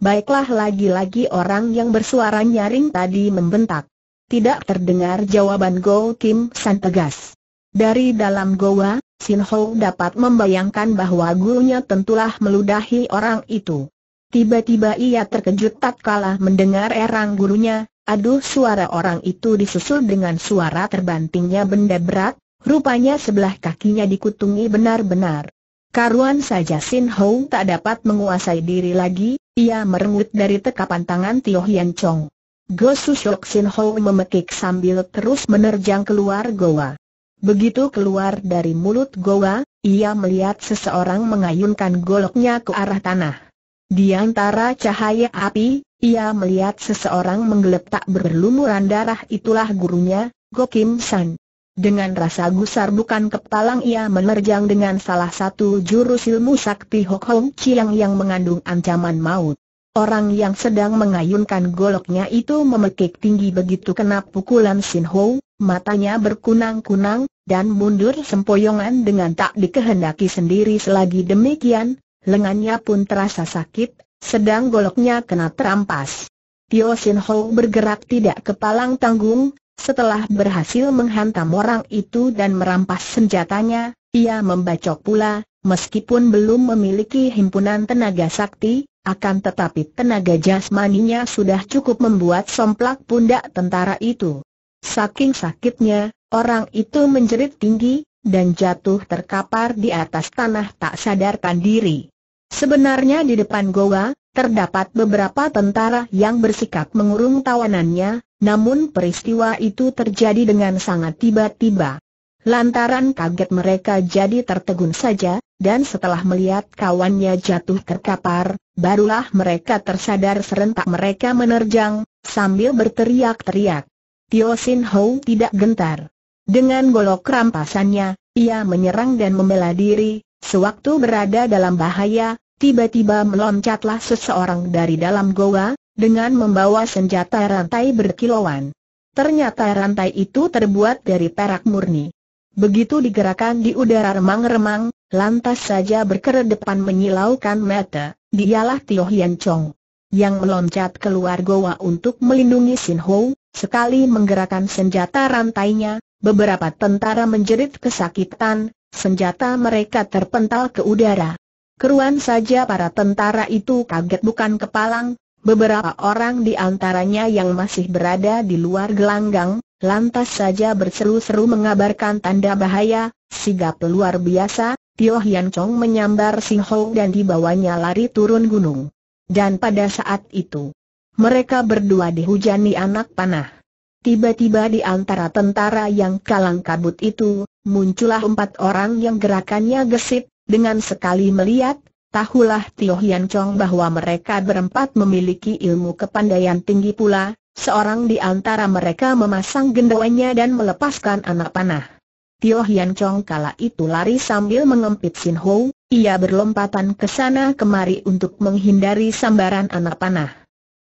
[SPEAKER 1] Baiklah lagi-lagi orang yang bersuara nyaring tadi membentak. Tidak terdengar jawaban Go Kim San tegas. Dari dalam goa, Sin Ho dapat membayangkan bahwa gurunya tentulah meludahi orang itu. Tiba-tiba ia terkejut tak kalah mendengar erang gurunya, Aduh suara orang itu disusul dengan suara terbantingnya benda berat, rupanya sebelah kakinya dikutungi benar-benar. Karuan saja Sin Hong tak dapat menguasai diri lagi, ia merengut dari tekapan tangan Tio Hian Chong. Go Sushok Sin Hong memekik sambil terus menerjang keluar goa. Begitu keluar dari mulut goa, ia melihat seseorang mengayunkan goloknya ke arah tanah. Di antara cahaya api, ia melihat seseorang menggeletak berlumuran darah itulah gurunya, Go Kim San. Dengan rasa gusar bukan kepalang ia menerjang dengan salah satu jurus ilmu sakti Hok Hong Chiang yang mengandung ancaman maut. Orang yang sedang mengayunkan goloknya itu memekik tinggi begitu kena pukulan Sin Ho, matanya berkunang-kunang, dan mundur sempoyongan dengan tak dikehendaki sendiri selagi demikian, lengannya pun terasa sakit, sedang goloknya kena terampas. Tio Sin Ho bergerak tidak kepalang tanggung, setelah berhasil menghantam orang itu dan merampas senjatanya, ia membacok pula, meskipun belum memiliki himpunan tenaga sakti, akan tetapi tenaga jasmaninya sudah cukup membuat somplak pundak tentara itu. Saking sakitnya, orang itu menjerit tinggi, dan jatuh terkapar di atas tanah tak sadarkan diri. Sebenarnya di depan goa, terdapat beberapa tentara yang bersikap mengurung tawanannya, namun peristiwa itu terjadi dengan sangat tiba-tiba. Lantaran kaget mereka jadi tertegun saja, dan setelah melihat kawannya jatuh terkapar, barulah mereka tersadar serentak mereka menerjang, sambil berteriak-teriak. Tio Sin Ho tidak gentar. Dengan golok rampasannya, ia menyerang dan membela diri, Sewaktu berada dalam bahaya, Tiba-tiba meloncatlah seseorang dari dalam goa, dengan membawa senjata rantai berkilauan. Ternyata rantai itu terbuat dari perak murni. Begitu digerakkan di udara remang-remang, lantas saja berkeredepan menyilaukan mata, dialah Tio Hian Chong. Yang meloncat keluar goa untuk melindungi Sin Ho, sekali menggerakkan senjata rantainya, beberapa tentara menjerit kesakitan, senjata mereka terpental ke udara. Keruan saja para tentara itu kaget bukan kepalang, beberapa orang di antaranya yang masih berada di luar gelanggang, lantas saja berseru-seru mengabarkan tanda bahaya, sigap luar biasa, Tio Hian Chong menyambar Si Ho dan dibawanya lari turun gunung. Dan pada saat itu, mereka berdua dihujani anak panah. Tiba-tiba di antara tentara yang kalang kabut itu, muncullah empat orang yang gerakannya gesit, dengan sekali melihat, tahulah Tio Hian Chong bahwa mereka berempat memiliki ilmu kepandaian tinggi pula, seorang di antara mereka memasang gendawanya dan melepaskan anak panah. Tio Hian Chong kala itu lari sambil mengempit Sin Ho, ia berlompatan ke sana kemari untuk menghindari sambaran anak panah.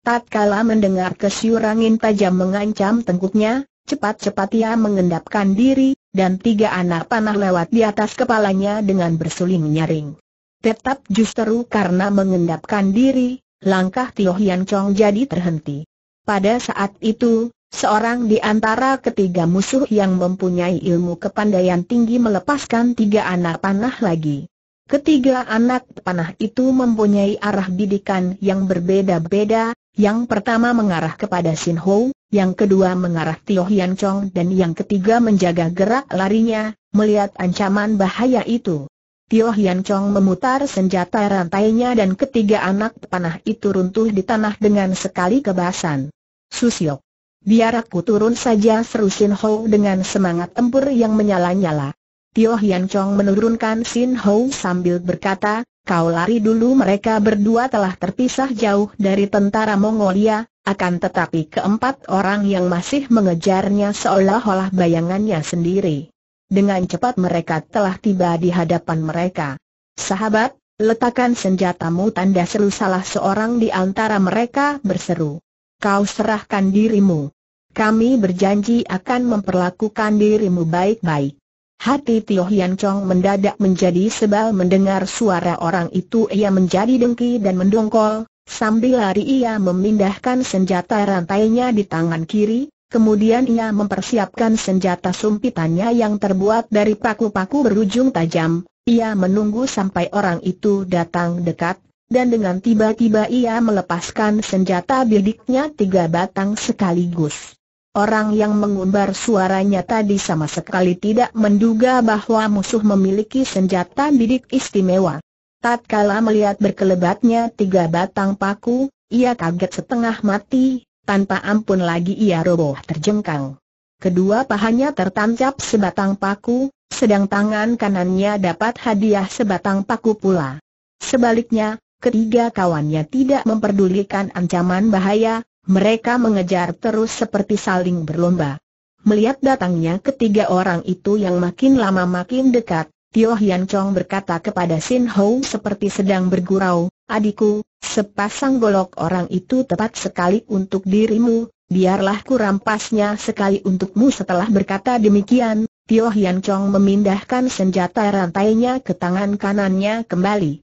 [SPEAKER 1] Tatkala mendengar kesyurangin tajam mengancam tengkuknya, cepat-cepat ia mengendapkan diri, dan tiga anak panah lewat di atas kepalanya dengan bersuling nyaring. Tetap justru karena mengendapkan diri, langkah Tio Hian Chong jadi terhenti. Pada saat itu, seorang di antara ketiga musuh yang mempunyai ilmu kepandaian tinggi melepaskan tiga anak panah lagi. Ketiga anak panah itu mempunyai arah bidikan yang berbeda-beda, yang pertama mengarah kepada Sin Hou, yang kedua mengarah Tio Hian Chong dan yang ketiga menjaga gerak larinya, melihat ancaman bahaya itu. Tio Hian Chong memutar senjata rantainya dan ketiga anak panah itu runtuh di tanah dengan sekali kebasan. Susiok. Biar aku turun saja seru Sin Ho dengan semangat tempur yang menyala-nyala. Tio Hian Chong menurunkan Sin Ho sambil berkata, kau lari dulu mereka berdua telah terpisah jauh dari tentara Mongolia, akan tetapi keempat orang yang masih mengejarnya seolah-olah bayangannya sendiri. Dengan cepat mereka telah tiba di hadapan mereka. Sahabat, letakkan senjatamu tanda seru salah seorang di antara mereka berseru. Kau serahkan dirimu. Kami berjanji akan memperlakukan dirimu baik-baik. Hati Tio Hian Chong mendadak menjadi sebal mendengar suara orang itu ia menjadi dengki dan mendongkol, sambil lari ia memindahkan senjata rantainya di tangan kiri, kemudian ia mempersiapkan senjata sumpitannya yang terbuat dari paku-paku berujung tajam, ia menunggu sampai orang itu datang dekat, dan dengan tiba-tiba ia melepaskan senjata bidiknya tiga batang sekaligus. Orang yang mengumbar suaranya tadi sama sekali tidak menduga bahwa musuh memiliki senjata bidik istimewa. Tatkala melihat berkelebatnya tiga batang paku, ia kaget setengah mati, tanpa ampun lagi ia roboh terjengkang. Kedua pahanya tertancap sebatang paku, sedang tangan kanannya dapat hadiah sebatang paku pula. Sebaliknya, ketiga kawannya tidak memperdulikan ancaman bahaya, mereka mengejar terus seperti saling berlomba. Melihat datangnya ketiga orang itu yang makin lama makin dekat, Tio Hian Chong berkata kepada Sin Ho seperti sedang bergurau, Adikku, sepasang golok orang itu tepat sekali untuk dirimu, biarlah ku rampasnya sekali untukmu setelah berkata demikian, Tio Hian Chong memindahkan senjata rantainya ke tangan kanannya kembali.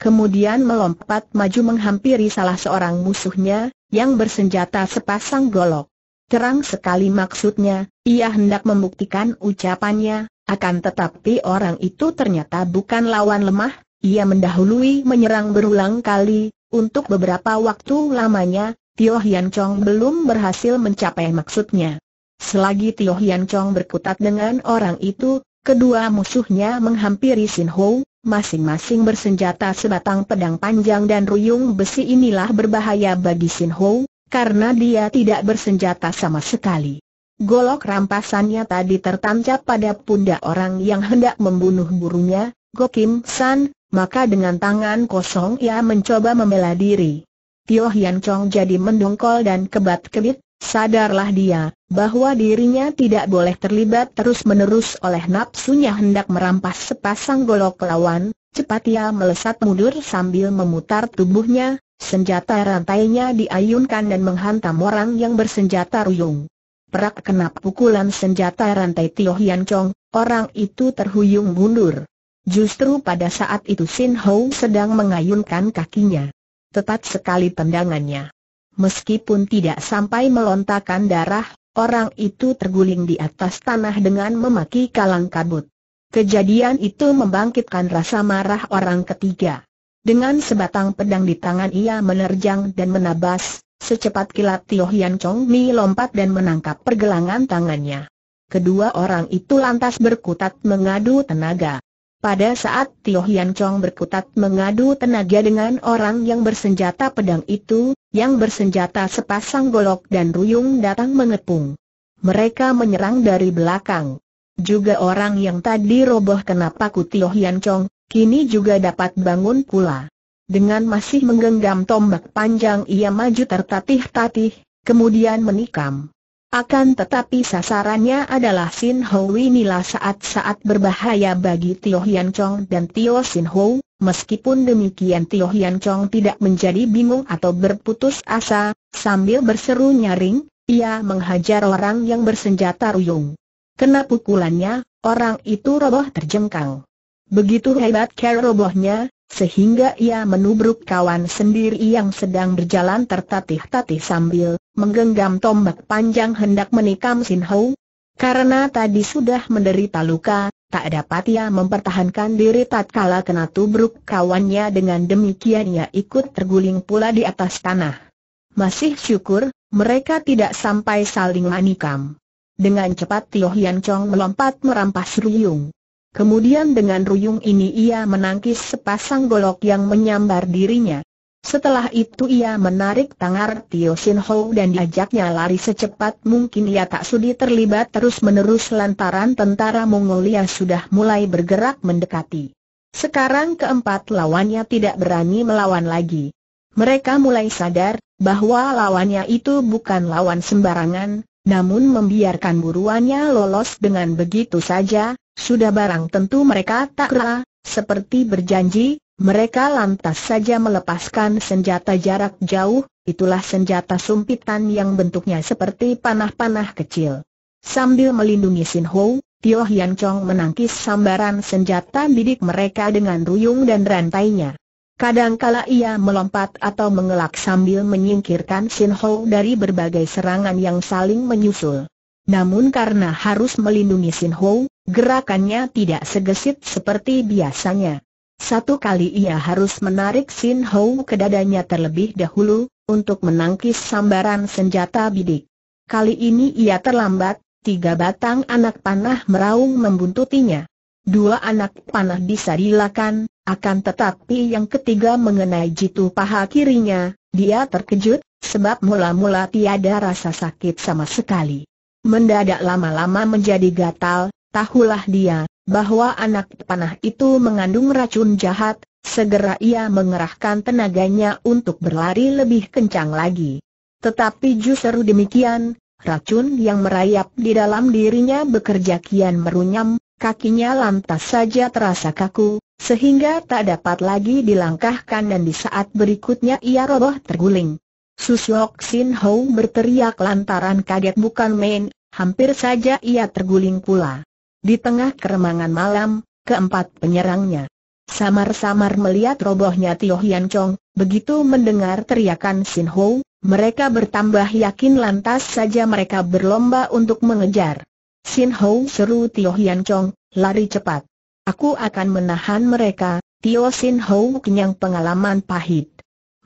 [SPEAKER 1] Kemudian melompat maju menghampiri salah seorang musuhnya, yang bersenjata sepasang golok. Terang sekali maksudnya, ia hendak membuktikan ucapannya, akan tetapi orang itu ternyata bukan lawan lemah, ia mendahului menyerang berulang kali, untuk beberapa waktu lamanya, Tio Hian Chong belum berhasil mencapai maksudnya. Selagi Tio Hian Chong berkutat dengan orang itu, kedua musuhnya menghampiri Sin Ho, masing-masing bersenjata sebatang pedang panjang dan ruyung besi inilah berbahaya bagi Sin Ho, karena dia tidak bersenjata sama sekali. Golok rampasannya tadi tertancap pada pundak orang yang hendak membunuh burunya, Go Kim San, maka dengan tangan kosong ia mencoba membela diri. Tio Hian Chong jadi mendongkol dan kebat-kebit, Sadarlah dia, bahwa dirinya tidak boleh terlibat terus-menerus oleh nafsunya hendak merampas sepasang golok lawan, cepat ia melesat mundur sambil memutar tubuhnya, senjata rantainya diayunkan dan menghantam orang yang bersenjata ruyung. Perak kenap pukulan senjata rantai Tio Hian Chong, orang itu terhuyung mundur. Justru pada saat itu Sin Ho sedang mengayunkan kakinya. Tepat sekali tendangannya. Meskipun tidak sampai melontarkan darah, orang itu terguling di atas tanah dengan memaki kalang kabut. Kejadian itu membangkitkan rasa marah orang ketiga. Dengan sebatang pedang di tangan ia menerjang dan menabas, secepat kilat Tio Hian Chong Mi lompat dan menangkap pergelangan tangannya. Kedua orang itu lantas berkutat mengadu tenaga. Pada saat Tio Hian Chong berkutat mengadu tenaga dengan orang yang bersenjata pedang itu, yang bersenjata sepasang golok dan ruyung datang mengepung. Mereka menyerang dari belakang. Juga orang yang tadi roboh kena paku Tio Hian Chong, kini juga dapat bangun pula. Dengan masih menggenggam tombak panjang ia maju tertatih-tatih, kemudian menikam. Akan tetapi sasarannya adalah Sin Ho Nila saat-saat berbahaya bagi Tio Hian Chong dan Tio Sin Ho, meskipun demikian Tio Hian Chong tidak menjadi bingung atau berputus asa, sambil berseru nyaring, ia menghajar orang yang bersenjata ruyung. Kena pukulannya, orang itu roboh terjengkang. Begitu hebat care robohnya, sehingga ia menubruk kawan sendiri yang sedang berjalan tertatih-tatih sambil menggenggam tombak panjang hendak menikam Sin Ho. Karena tadi sudah menderita luka, tak dapat ia mempertahankan diri tatkala kena tubruk kawannya dengan demikian ia ikut terguling pula di atas tanah. Masih syukur, mereka tidak sampai saling manikam. Dengan cepat Tio Hian Chong melompat merampas Ruyung. Kemudian dengan ruyung ini ia menangkis sepasang golok yang menyambar dirinya. Setelah itu ia menarik tangar Tio Sin Ho dan diajaknya lari secepat mungkin ia tak sudi terlibat terus-menerus lantaran tentara Mongolia sudah mulai bergerak mendekati. Sekarang keempat lawannya tidak berani melawan lagi. Mereka mulai sadar bahwa lawannya itu bukan lawan sembarangan, namun membiarkan buruannya lolos dengan begitu saja, sudah barang tentu mereka tak rela, seperti berjanji, mereka lantas saja melepaskan senjata jarak jauh, itulah senjata sumpitan yang bentuknya seperti panah-panah kecil. Sambil melindungi Sin Ho, Tio Hian Chong menangkis sambaran senjata bidik mereka dengan ruyung dan rantainya. Kadangkala ia melompat atau mengelak sambil menyingkirkan Sin Ho dari berbagai serangan yang saling menyusul. Namun karena harus melindungi Sin Ho, gerakannya tidak segesit seperti biasanya. Satu kali ia harus menarik Sin Ho ke dadanya terlebih dahulu, untuk menangkis sambaran senjata bidik. Kali ini ia terlambat, tiga batang anak panah meraung membuntutinya. Dua anak panah disarilakan, akan tetapi yang ketiga mengenai jitu paha kirinya, dia terkejut, sebab mula-mula tiada rasa sakit sama sekali. Mendadak lama-lama menjadi gatal, tahulah dia, bahwa anak panah itu mengandung racun jahat, segera ia mengerahkan tenaganya untuk berlari lebih kencang lagi. Tetapi justru demikian, racun yang merayap di dalam dirinya bekerja kian merunyam, kakinya lantas saja terasa kaku, sehingga tak dapat lagi dilangkahkan dan di saat berikutnya ia roboh terguling. Susyok Sin Ho berteriak lantaran kaget bukan main, hampir saja ia terguling pula. Di tengah keremangan malam, keempat penyerangnya samar-samar melihat robohnya Tio Hian Chong, begitu mendengar teriakan Sin Ho, mereka bertambah yakin lantas saja mereka berlomba untuk mengejar. Sin Ho seru Tio Hian Chong, lari cepat. Aku akan menahan mereka, Tio Sin Hou kenyang pengalaman pahit.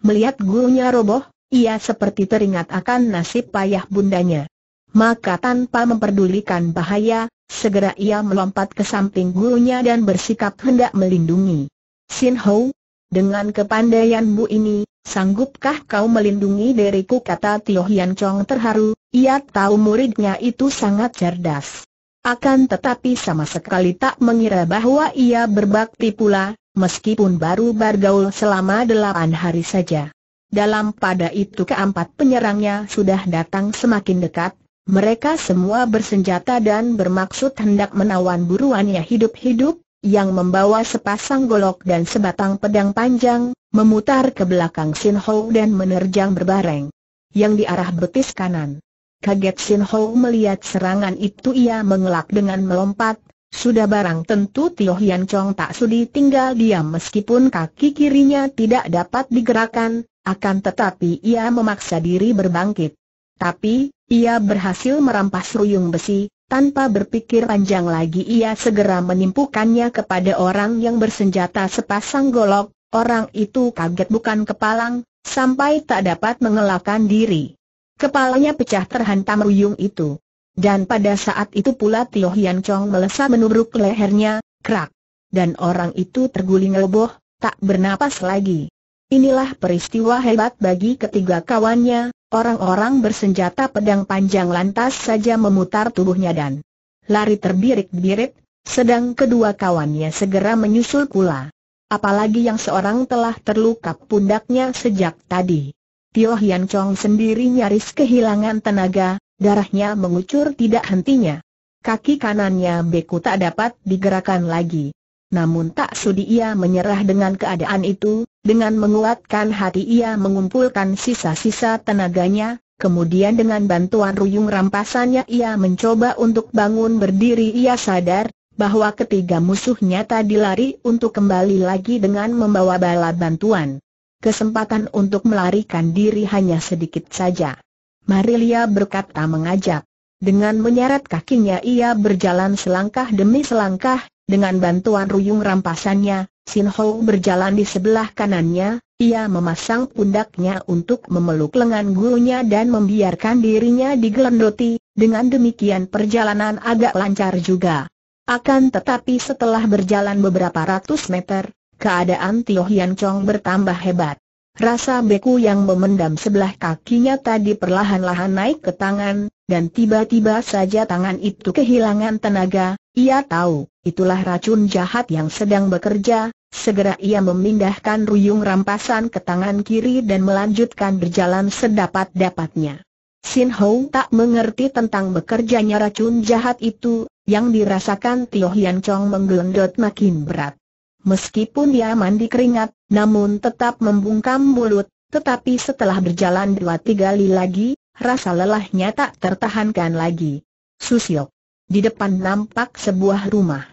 [SPEAKER 1] Melihat gurunya roboh, ia seperti teringat akan nasib payah bundanya. Maka tanpa memperdulikan bahaya, segera ia melompat ke samping gurunya dan bersikap hendak melindungi. Sin Hou, dengan kepandaianmu ini, sanggupkah kau melindungi diriku kata Tio Hian Chong terharu, ia tahu muridnya itu sangat cerdas. Akan tetapi sama sekali tak mengira bahwa ia berbakti pula, meskipun baru bergaul selama delapan hari saja. Dalam pada itu keempat penyerangnya sudah datang semakin dekat, mereka semua bersenjata dan bermaksud hendak menawan buruannya hidup-hidup, yang membawa sepasang golok dan sebatang pedang panjang, memutar ke belakang Sin Ho dan menerjang berbareng. Yang diarah betis kanan. Kaget Sin Ho melihat serangan itu ia mengelak dengan melompat, sudah barang tentu Tio Hian Chong tak sudi tinggal diam meskipun kaki kirinya tidak dapat digerakkan, akan tetapi ia memaksa diri berbangkit. Tapi, ia berhasil merampas ruyung besi, tanpa berpikir panjang lagi ia segera menimpukannya kepada orang yang bersenjata sepasang golok, orang itu kaget bukan kepalang, sampai tak dapat mengelakkan diri. Kepalanya pecah terhantam ruyung itu. Dan pada saat itu pula Tio Hian Chong melesat menubruk lehernya, krak. Dan orang itu terguling leboh, tak bernapas lagi. Inilah peristiwa hebat bagi ketiga kawannya, orang-orang bersenjata pedang panjang lantas saja memutar tubuhnya dan lari terbirit-birit, sedang kedua kawannya segera menyusul pula. Apalagi yang seorang telah terluka pundaknya sejak tadi. Tio Hian Chong sendiri nyaris kehilangan tenaga, darahnya mengucur tidak hentinya. Kaki kanannya Beku tak dapat digerakkan lagi. Namun tak sudi ia menyerah dengan keadaan itu, dengan menguatkan hati ia mengumpulkan sisa-sisa tenaganya, kemudian dengan bantuan ruyung rampasannya ia mencoba untuk bangun berdiri ia sadar, bahwa ketiga musuhnya tadi lari untuk kembali lagi dengan membawa bala bantuan. Kesempatan untuk melarikan diri hanya sedikit saja. Marilia berkata mengajak. Dengan menyeret kakinya ia berjalan selangkah demi selangkah, dengan bantuan ruyung rampasannya, Sin Ho berjalan di sebelah kanannya, ia memasang pundaknya untuk memeluk lengan gurunya dan membiarkan dirinya digelendoti, dengan demikian perjalanan agak lancar juga. Akan tetapi setelah berjalan beberapa ratus meter, keadaan Tio Hian Chong bertambah hebat. Rasa beku yang memendam sebelah kakinya tadi perlahan-lahan naik ke tangan, dan tiba-tiba saja tangan itu kehilangan tenaga, ia tahu, itulah racun jahat yang sedang bekerja, segera ia memindahkan ruyung rampasan ke tangan kiri dan melanjutkan berjalan sedapat-dapatnya. Sin Ho tak mengerti tentang bekerjanya racun jahat itu, yang dirasakan Tio Hian Chong menggelendot makin berat. Meskipun dia mandi keringat, namun tetap membungkam mulut, tetapi setelah berjalan dua tiga li lagi, rasa lelahnya tak tertahankan lagi. Susio. Di depan nampak sebuah rumah.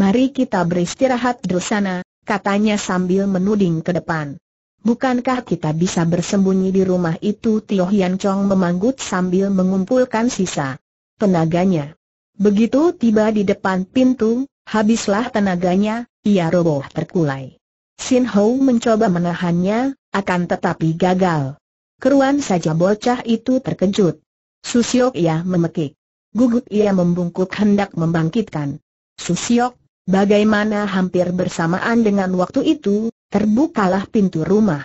[SPEAKER 1] Mari kita beristirahat di sana, katanya sambil menuding ke depan. Bukankah kita bisa bersembunyi di rumah itu Tio Hian Chong memanggut sambil mengumpulkan sisa tenaganya. Begitu tiba di depan pintu, Habislah tenaganya, ia roboh terkulai. Sin Hou mencoba menahannya, akan tetapi gagal. Keruan saja bocah itu terkejut. Susiok ia memekik. Gugut ia membungkuk hendak membangkitkan. Susiok, bagaimana hampir bersamaan dengan waktu itu, terbukalah pintu rumah.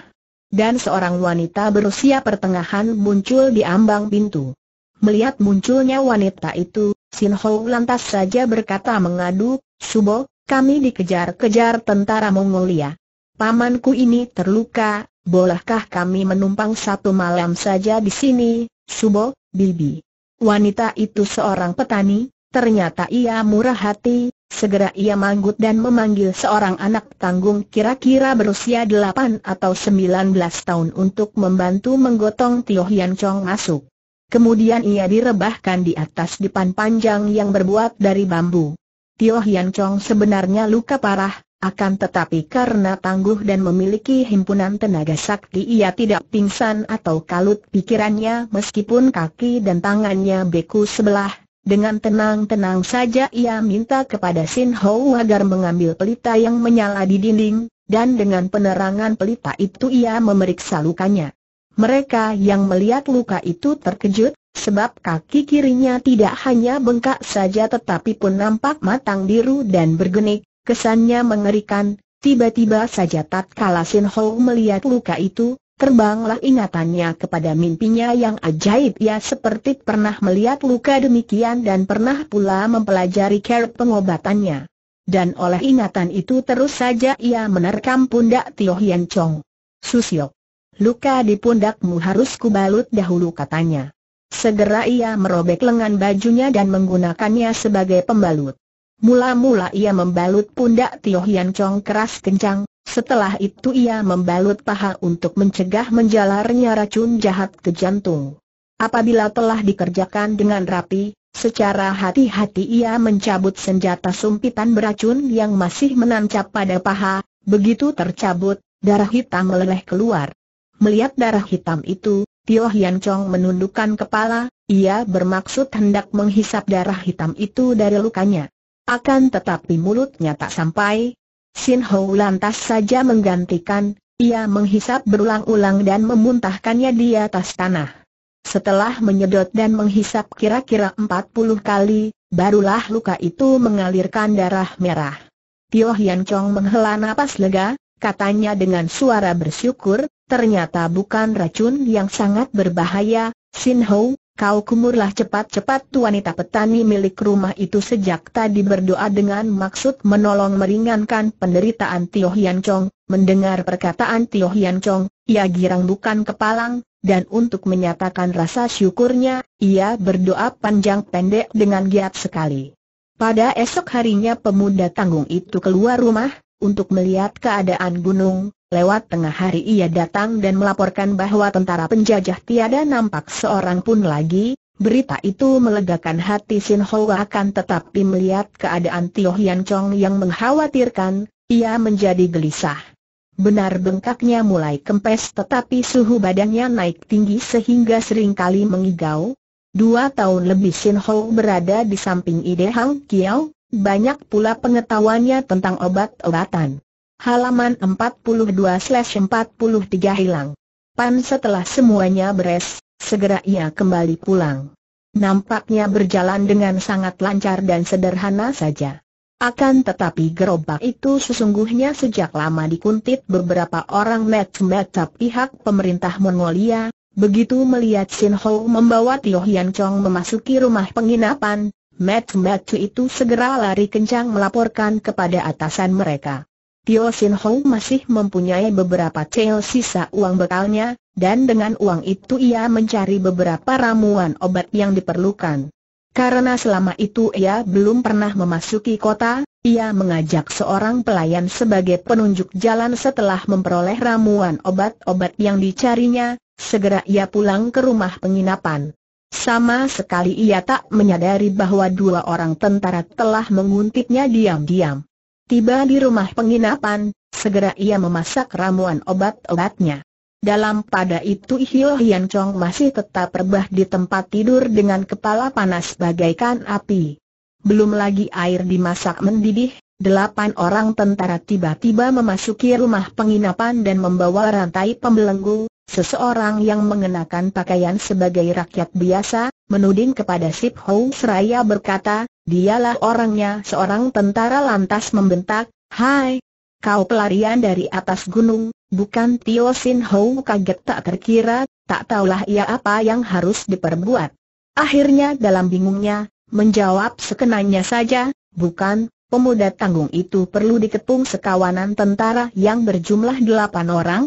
[SPEAKER 1] Dan seorang wanita berusia pertengahan muncul di ambang pintu. Melihat munculnya wanita itu, Sin Ho lantas saja berkata mengadu, Subo, kami dikejar-kejar tentara Mongolia. Pamanku ini terluka, bolehkah kami menumpang satu malam saja di sini, Subo, Bibi? Wanita itu seorang petani, ternyata ia murah hati, segera ia manggut dan memanggil seorang anak tanggung kira-kira berusia 8 atau 19 tahun untuk membantu menggotong Tio Hian Chong masuk. Kemudian ia direbahkan di atas dipan panjang yang berbuat dari bambu. Tio Hian Chong sebenarnya luka parah, akan tetapi karena tangguh dan memiliki himpunan tenaga sakti ia tidak pingsan atau kalut pikirannya meskipun kaki dan tangannya beku sebelah. Dengan tenang-tenang saja ia minta kepada Sin Ho agar mengambil pelita yang menyala di dinding, dan dengan penerangan pelita itu ia memeriksa lukanya. Mereka yang melihat luka itu terkejut, sebab kaki kirinya tidak hanya bengkak saja tetapi pun nampak matang biru dan bergenik, kesannya mengerikan. Tiba-tiba saja tatkala Sin Ho melihat luka itu, terbanglah ingatannya kepada mimpinya yang ajaib ia seperti pernah melihat luka demikian dan pernah pula mempelajari cara pengobatannya. Dan oleh ingatan itu terus saja ia menerkam pundak Tio Hian Chong. Susiok. Luka di pundakmu harus kubalut dahulu katanya. Segera ia merobek lengan bajunya dan menggunakannya sebagai pembalut. Mula-mula ia membalut pundak Tio Hian Chong keras kencang, setelah itu ia membalut paha untuk mencegah menjalarnya racun jahat ke jantung. Apabila telah dikerjakan dengan rapi, secara hati-hati ia mencabut senjata sumpitan beracun yang masih menancap pada paha, begitu tercabut, darah hitam meleleh keluar. Melihat darah hitam itu, Tio Hian Chong menundukkan kepala, ia bermaksud hendak menghisap darah hitam itu dari lukanya. Akan tetapi mulutnya tak sampai. Sin Hou lantas saja menggantikan, ia menghisap berulang-ulang dan memuntahkannya di atas tanah. Setelah menyedot dan menghisap kira-kira 40 kali, barulah luka itu mengalirkan darah merah. Tio Hian Chong menghela napas lega, katanya dengan suara bersyukur, ternyata bukan racun yang sangat berbahaya, Sin Ho, kau kumurlah cepat-cepat wanita petani milik rumah itu sejak tadi berdoa dengan maksud menolong meringankan penderitaan Tio Hian Chong, mendengar perkataan Tio Hian Chong, ia girang bukan kepalang, dan untuk menyatakan rasa syukurnya, ia berdoa panjang pendek dengan giat sekali. Pada esok harinya pemuda tanggung itu keluar rumah, untuk melihat keadaan gunung, lewat tengah hari ia datang dan melaporkan bahwa tentara penjajah tiada nampak seorang pun lagi, berita itu melegakan hati Sin Hoa akan tetapi melihat keadaan Tio Hian Chong yang mengkhawatirkan, ia menjadi gelisah. Benar bengkaknya mulai kempes tetapi suhu badannya naik tinggi sehingga seringkali mengigau. Dua tahun lebih Sin Hoa berada di samping Ide Hang Kiao, banyak pula pengetahuannya tentang obat-obatan. Halaman 42-43 hilang. Pan setelah semuanya beres, segera ia kembali pulang. Nampaknya berjalan dengan sangat lancar dan sederhana saja. Akan tetapi gerobak itu sesungguhnya sejak lama dikuntit beberapa orang mata-mata pihak pemerintah Mongolia, begitu melihat Sin Ho membawa Tio Hian Chong memasuki rumah penginapan, Matt Matthew itu segera lari kencang melaporkan kepada atasan mereka. Tio Sin Hong masih mempunyai beberapa cel sisa uang bekalnya, dan dengan uang itu ia mencari beberapa ramuan obat yang diperlukan. Karena selama itu ia belum pernah memasuki kota, ia mengajak seorang pelayan sebagai penunjuk jalan setelah memperoleh ramuan obat-obat yang dicarinya, segera ia pulang ke rumah penginapan. Sama sekali ia tak menyadari bahwa dua orang tentara telah menguntitnya diam-diam. Tiba di rumah penginapan, segera ia memasak ramuan obat-obatnya. Dalam pada itu Hio Hian Chong masih tetap rebah di tempat tidur dengan kepala panas bagaikan api. Belum lagi air dimasak mendidih, delapan orang tentara tiba-tiba memasuki rumah penginapan dan membawa rantai pembelenggu, Seseorang yang mengenakan pakaian sebagai rakyat biasa, menuding kepada Sip Hou seraya berkata, dialah orangnya seorang tentara lantas membentak, Hai, kau pelarian dari atas gunung, bukan Tio Sin Ho kaget tak terkira, tak tahulah ia apa yang harus diperbuat. Akhirnya dalam bingungnya, menjawab sekenanya saja, bukan, pemuda tanggung itu perlu dikepung sekawanan tentara yang berjumlah delapan orang,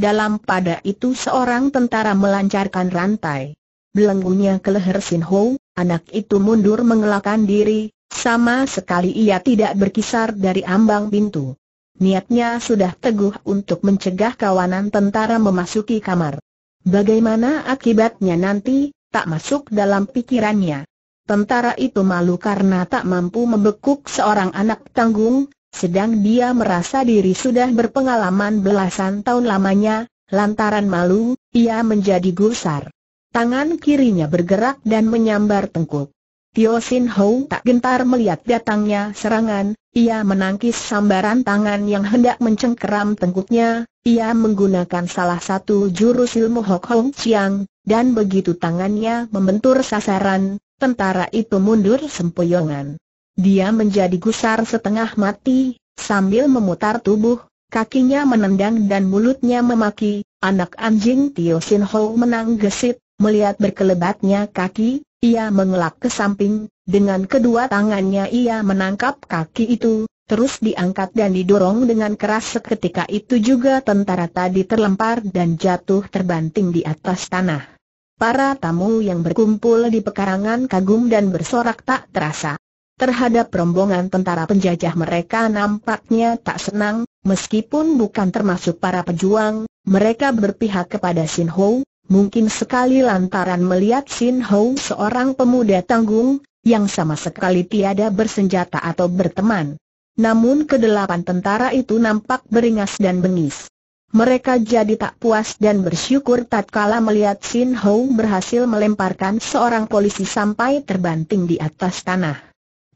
[SPEAKER 1] dalam pada itu seorang tentara melancarkan rantai. Belenggunya ke leher Sin Ho, anak itu mundur mengelakkan diri, sama sekali ia tidak berkisar dari ambang pintu. Niatnya sudah teguh untuk mencegah kawanan tentara memasuki kamar. Bagaimana akibatnya nanti, tak masuk dalam pikirannya. Tentara itu malu karena tak mampu membekuk seorang anak tanggung, sedang dia merasa diri sudah berpengalaman belasan tahun lamanya, lantaran malu, ia menjadi gusar. Tangan kirinya bergerak dan menyambar tengkuk. Tio Sin Ho tak gentar melihat datangnya serangan, ia menangkis sambaran tangan yang hendak mencengkeram tengkuknya, ia menggunakan salah satu jurus ilmu Hok Hong Chiang, dan begitu tangannya membentur sasaran, tentara itu mundur sempoyongan. Dia menjadi gusar setengah mati, sambil memutar tubuh, kakinya menendang dan mulutnya memaki, anak anjing Tio Sin Ho menang gesit, melihat berkelebatnya kaki, ia mengelak ke samping, dengan kedua tangannya ia menangkap kaki itu, terus diangkat dan didorong dengan keras seketika itu juga tentara tadi terlempar dan jatuh terbanting di atas tanah. Para tamu yang berkumpul di pekarangan kagum dan bersorak tak terasa terhadap rombongan tentara penjajah mereka nampaknya tak senang, meskipun bukan termasuk para pejuang, mereka berpihak kepada Sin Ho, mungkin sekali lantaran melihat Sin Ho seorang pemuda tanggung, yang sama sekali tiada bersenjata atau berteman. Namun kedelapan tentara itu nampak beringas dan bengis. Mereka jadi tak puas dan bersyukur tatkala melihat Sin Ho berhasil melemparkan seorang polisi sampai terbanting di atas tanah.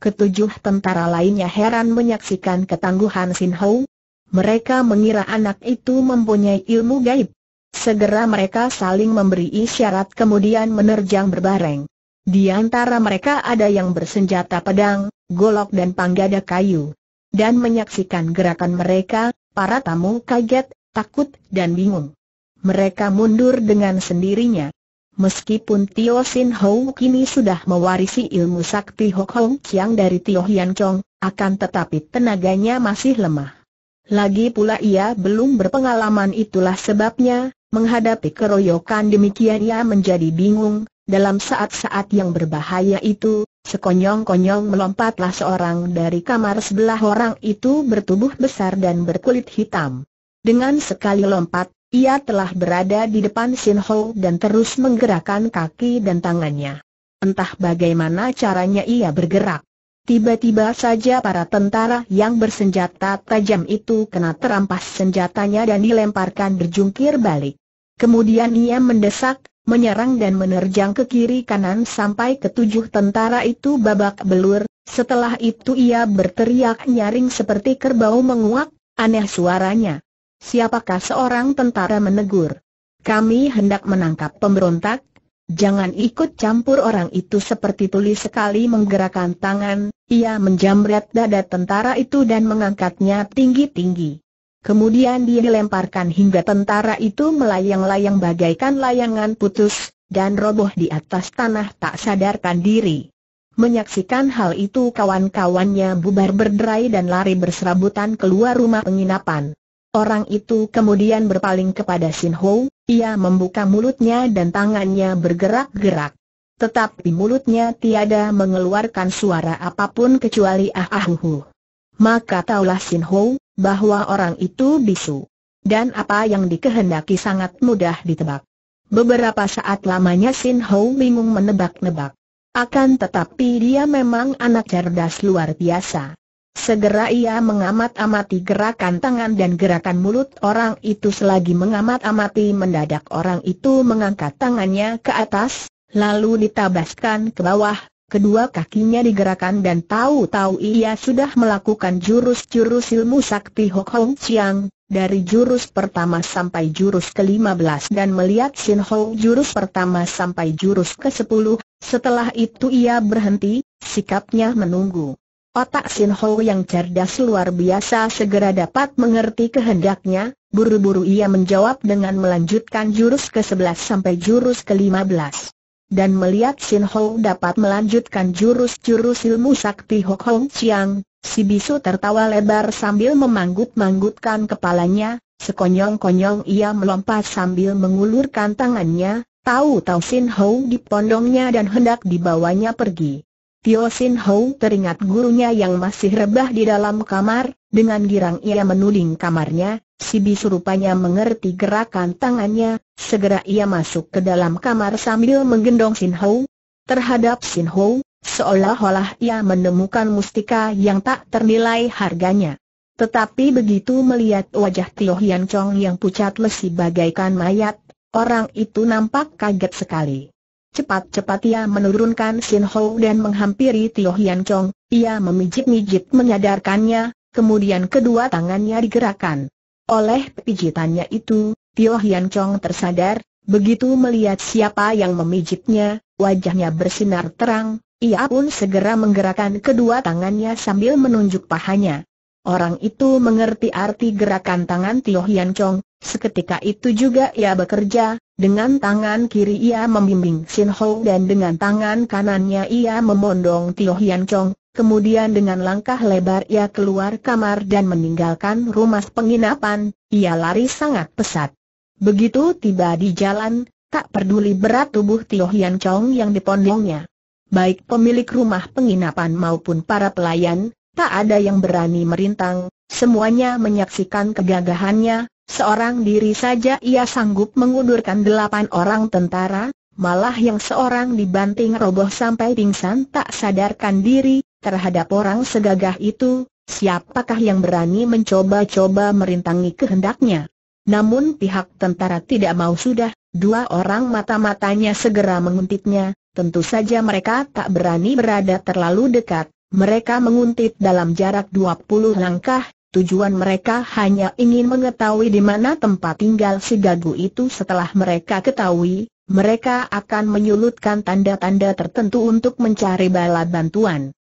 [SPEAKER 1] Ketujuh tentara lainnya heran menyaksikan ketangguhan Sin Hou. Mereka mengira anak itu mempunyai ilmu gaib. Segera mereka saling memberi isyarat kemudian menerjang berbareng. Di antara mereka ada yang bersenjata pedang, golok dan panggada kayu. Dan menyaksikan gerakan mereka, para tamu kaget, takut dan bingung. Mereka mundur dengan sendirinya. Meskipun Tio Sin Hou kini sudah mewarisi ilmu sakti Hok Hong Chiang dari Tio Hian Chong, akan tetapi tenaganya masih lemah. Lagi pula ia belum berpengalaman itulah sebabnya, menghadapi keroyokan demikian ia menjadi bingung, dalam saat-saat yang berbahaya itu, sekonyong-konyong melompatlah seorang dari kamar sebelah orang itu bertubuh besar dan berkulit hitam. Dengan sekali lompat, ia telah berada di depan Sin Ho dan terus menggerakkan kaki dan tangannya. Entah bagaimana caranya ia bergerak. Tiba-tiba saja para tentara yang bersenjata tajam itu kena terampas senjatanya dan dilemparkan berjungkir balik. Kemudian ia mendesak, menyerang dan menerjang ke kiri kanan sampai ketujuh tentara itu babak belur, setelah itu ia berteriak nyaring seperti kerbau menguak, aneh suaranya, Siapakah seorang tentara menegur? Kami hendak menangkap pemberontak, Jangan ikut campur orang itu seperti tuli sekali menggerakkan tangan, ia menjamret dada tentara itu dan mengangkatnya tinggi-tinggi. Kemudian dia dilemparkan hingga tentara itu melayang-layang bagaikan layangan putus, dan roboh di atas tanah tak sadarkan diri. Menyaksikan hal itu kawan-kawannya bubar berderai dan lari berserabutan keluar rumah penginapan. Orang itu kemudian berpaling kepada Sin Ho, ia membuka mulutnya dan tangannya bergerak-gerak. Tetapi mulutnya tiada mengeluarkan suara apapun kecuali ah ah hu. Maka taulah Sin Ho, bahwa orang itu bisu. Dan apa yang dikehendaki sangat mudah ditebak. Beberapa saat lamanya Sin Ho bingung menebak-nebak. Akan tetapi dia memang anak cerdas luar biasa. Segera ia mengamat-amati gerakan tangan dan gerakan mulut orang itu selagi mengamat-amati mendadak orang itu mengangkat tangannya ke atas, lalu ditabaskan ke bawah, kedua kakinya digerakkan dan tahu-tahu ia sudah melakukan jurus-jurus ilmu sakti Hok Hong Chiang, dari jurus pertama sampai jurus ke-15 dan melihat Sin Ho jurus pertama sampai jurus ke-10, setelah itu ia berhenti, sikapnya menunggu. Otak Sin Ho yang cerdas luar biasa segera dapat mengerti kehendaknya, buru-buru ia menjawab dengan melanjutkan jurus ke-11 sampai jurus ke-15. Dan melihat Sin Ho dapat melanjutkan jurus-jurus ilmu sakti Hok Hong Chiang, si bisu tertawa lebar sambil memanggut-manggutkan kepalanya, sekonyong-konyong ia melompat sambil mengulurkan tangannya, tahu-tahu Sin Ho dipondongnya dan hendak dibawanya pergi. Tio Sin Hou teringat gurunya yang masih rebah di dalam kamar, dengan girang ia menuding kamarnya, si bisu rupanya mengerti gerakan tangannya, segera ia masuk ke dalam kamar sambil menggendong Sin Hou. Terhadap Sin Hou, seolah-olah ia menemukan mustika yang tak ternilai harganya. Tetapi begitu melihat wajah Tio Hian Chong yang pucat lesi bagaikan mayat, orang itu nampak kaget sekali. Cepat-cepat ia menurunkan Sin Ho dan menghampiri Tio Hian Chong, ia memijit-mijit menyadarkannya, kemudian kedua tangannya digerakkan. Oleh pijitannya itu, Tio Hian Chong tersadar, begitu melihat siapa yang memijitnya, wajahnya bersinar terang, ia pun segera menggerakkan kedua tangannya sambil menunjuk pahanya. Orang itu mengerti arti gerakan tangan Tio Hian Chong, seketika itu juga ia bekerja, dengan tangan kiri ia membimbing Sin Ho dan dengan tangan kanannya ia memondong Tio Hian Chong, kemudian dengan langkah lebar ia keluar kamar dan meninggalkan rumah penginapan, ia lari sangat pesat. Begitu tiba di jalan, tak peduli berat tubuh Tio Hian Chong yang dipondongnya. Baik pemilik rumah penginapan maupun para pelayan, Tak ada yang berani merintang, semuanya menyaksikan kegagahannya, seorang diri saja ia sanggup mengundurkan delapan orang tentara, malah yang seorang dibanting roboh sampai pingsan tak sadarkan diri, terhadap orang segagah itu, siapakah yang berani mencoba-coba merintangi kehendaknya. Namun pihak tentara tidak mau sudah, dua orang mata-matanya segera menguntitnya. tentu saja mereka tak berani berada terlalu dekat, mereka menguntit dalam jarak 20 langkah, tujuan mereka hanya ingin mengetahui di mana tempat tinggal si gagu itu setelah mereka ketahui, mereka akan menyulutkan tanda-tanda tertentu untuk mencari bala bantuan.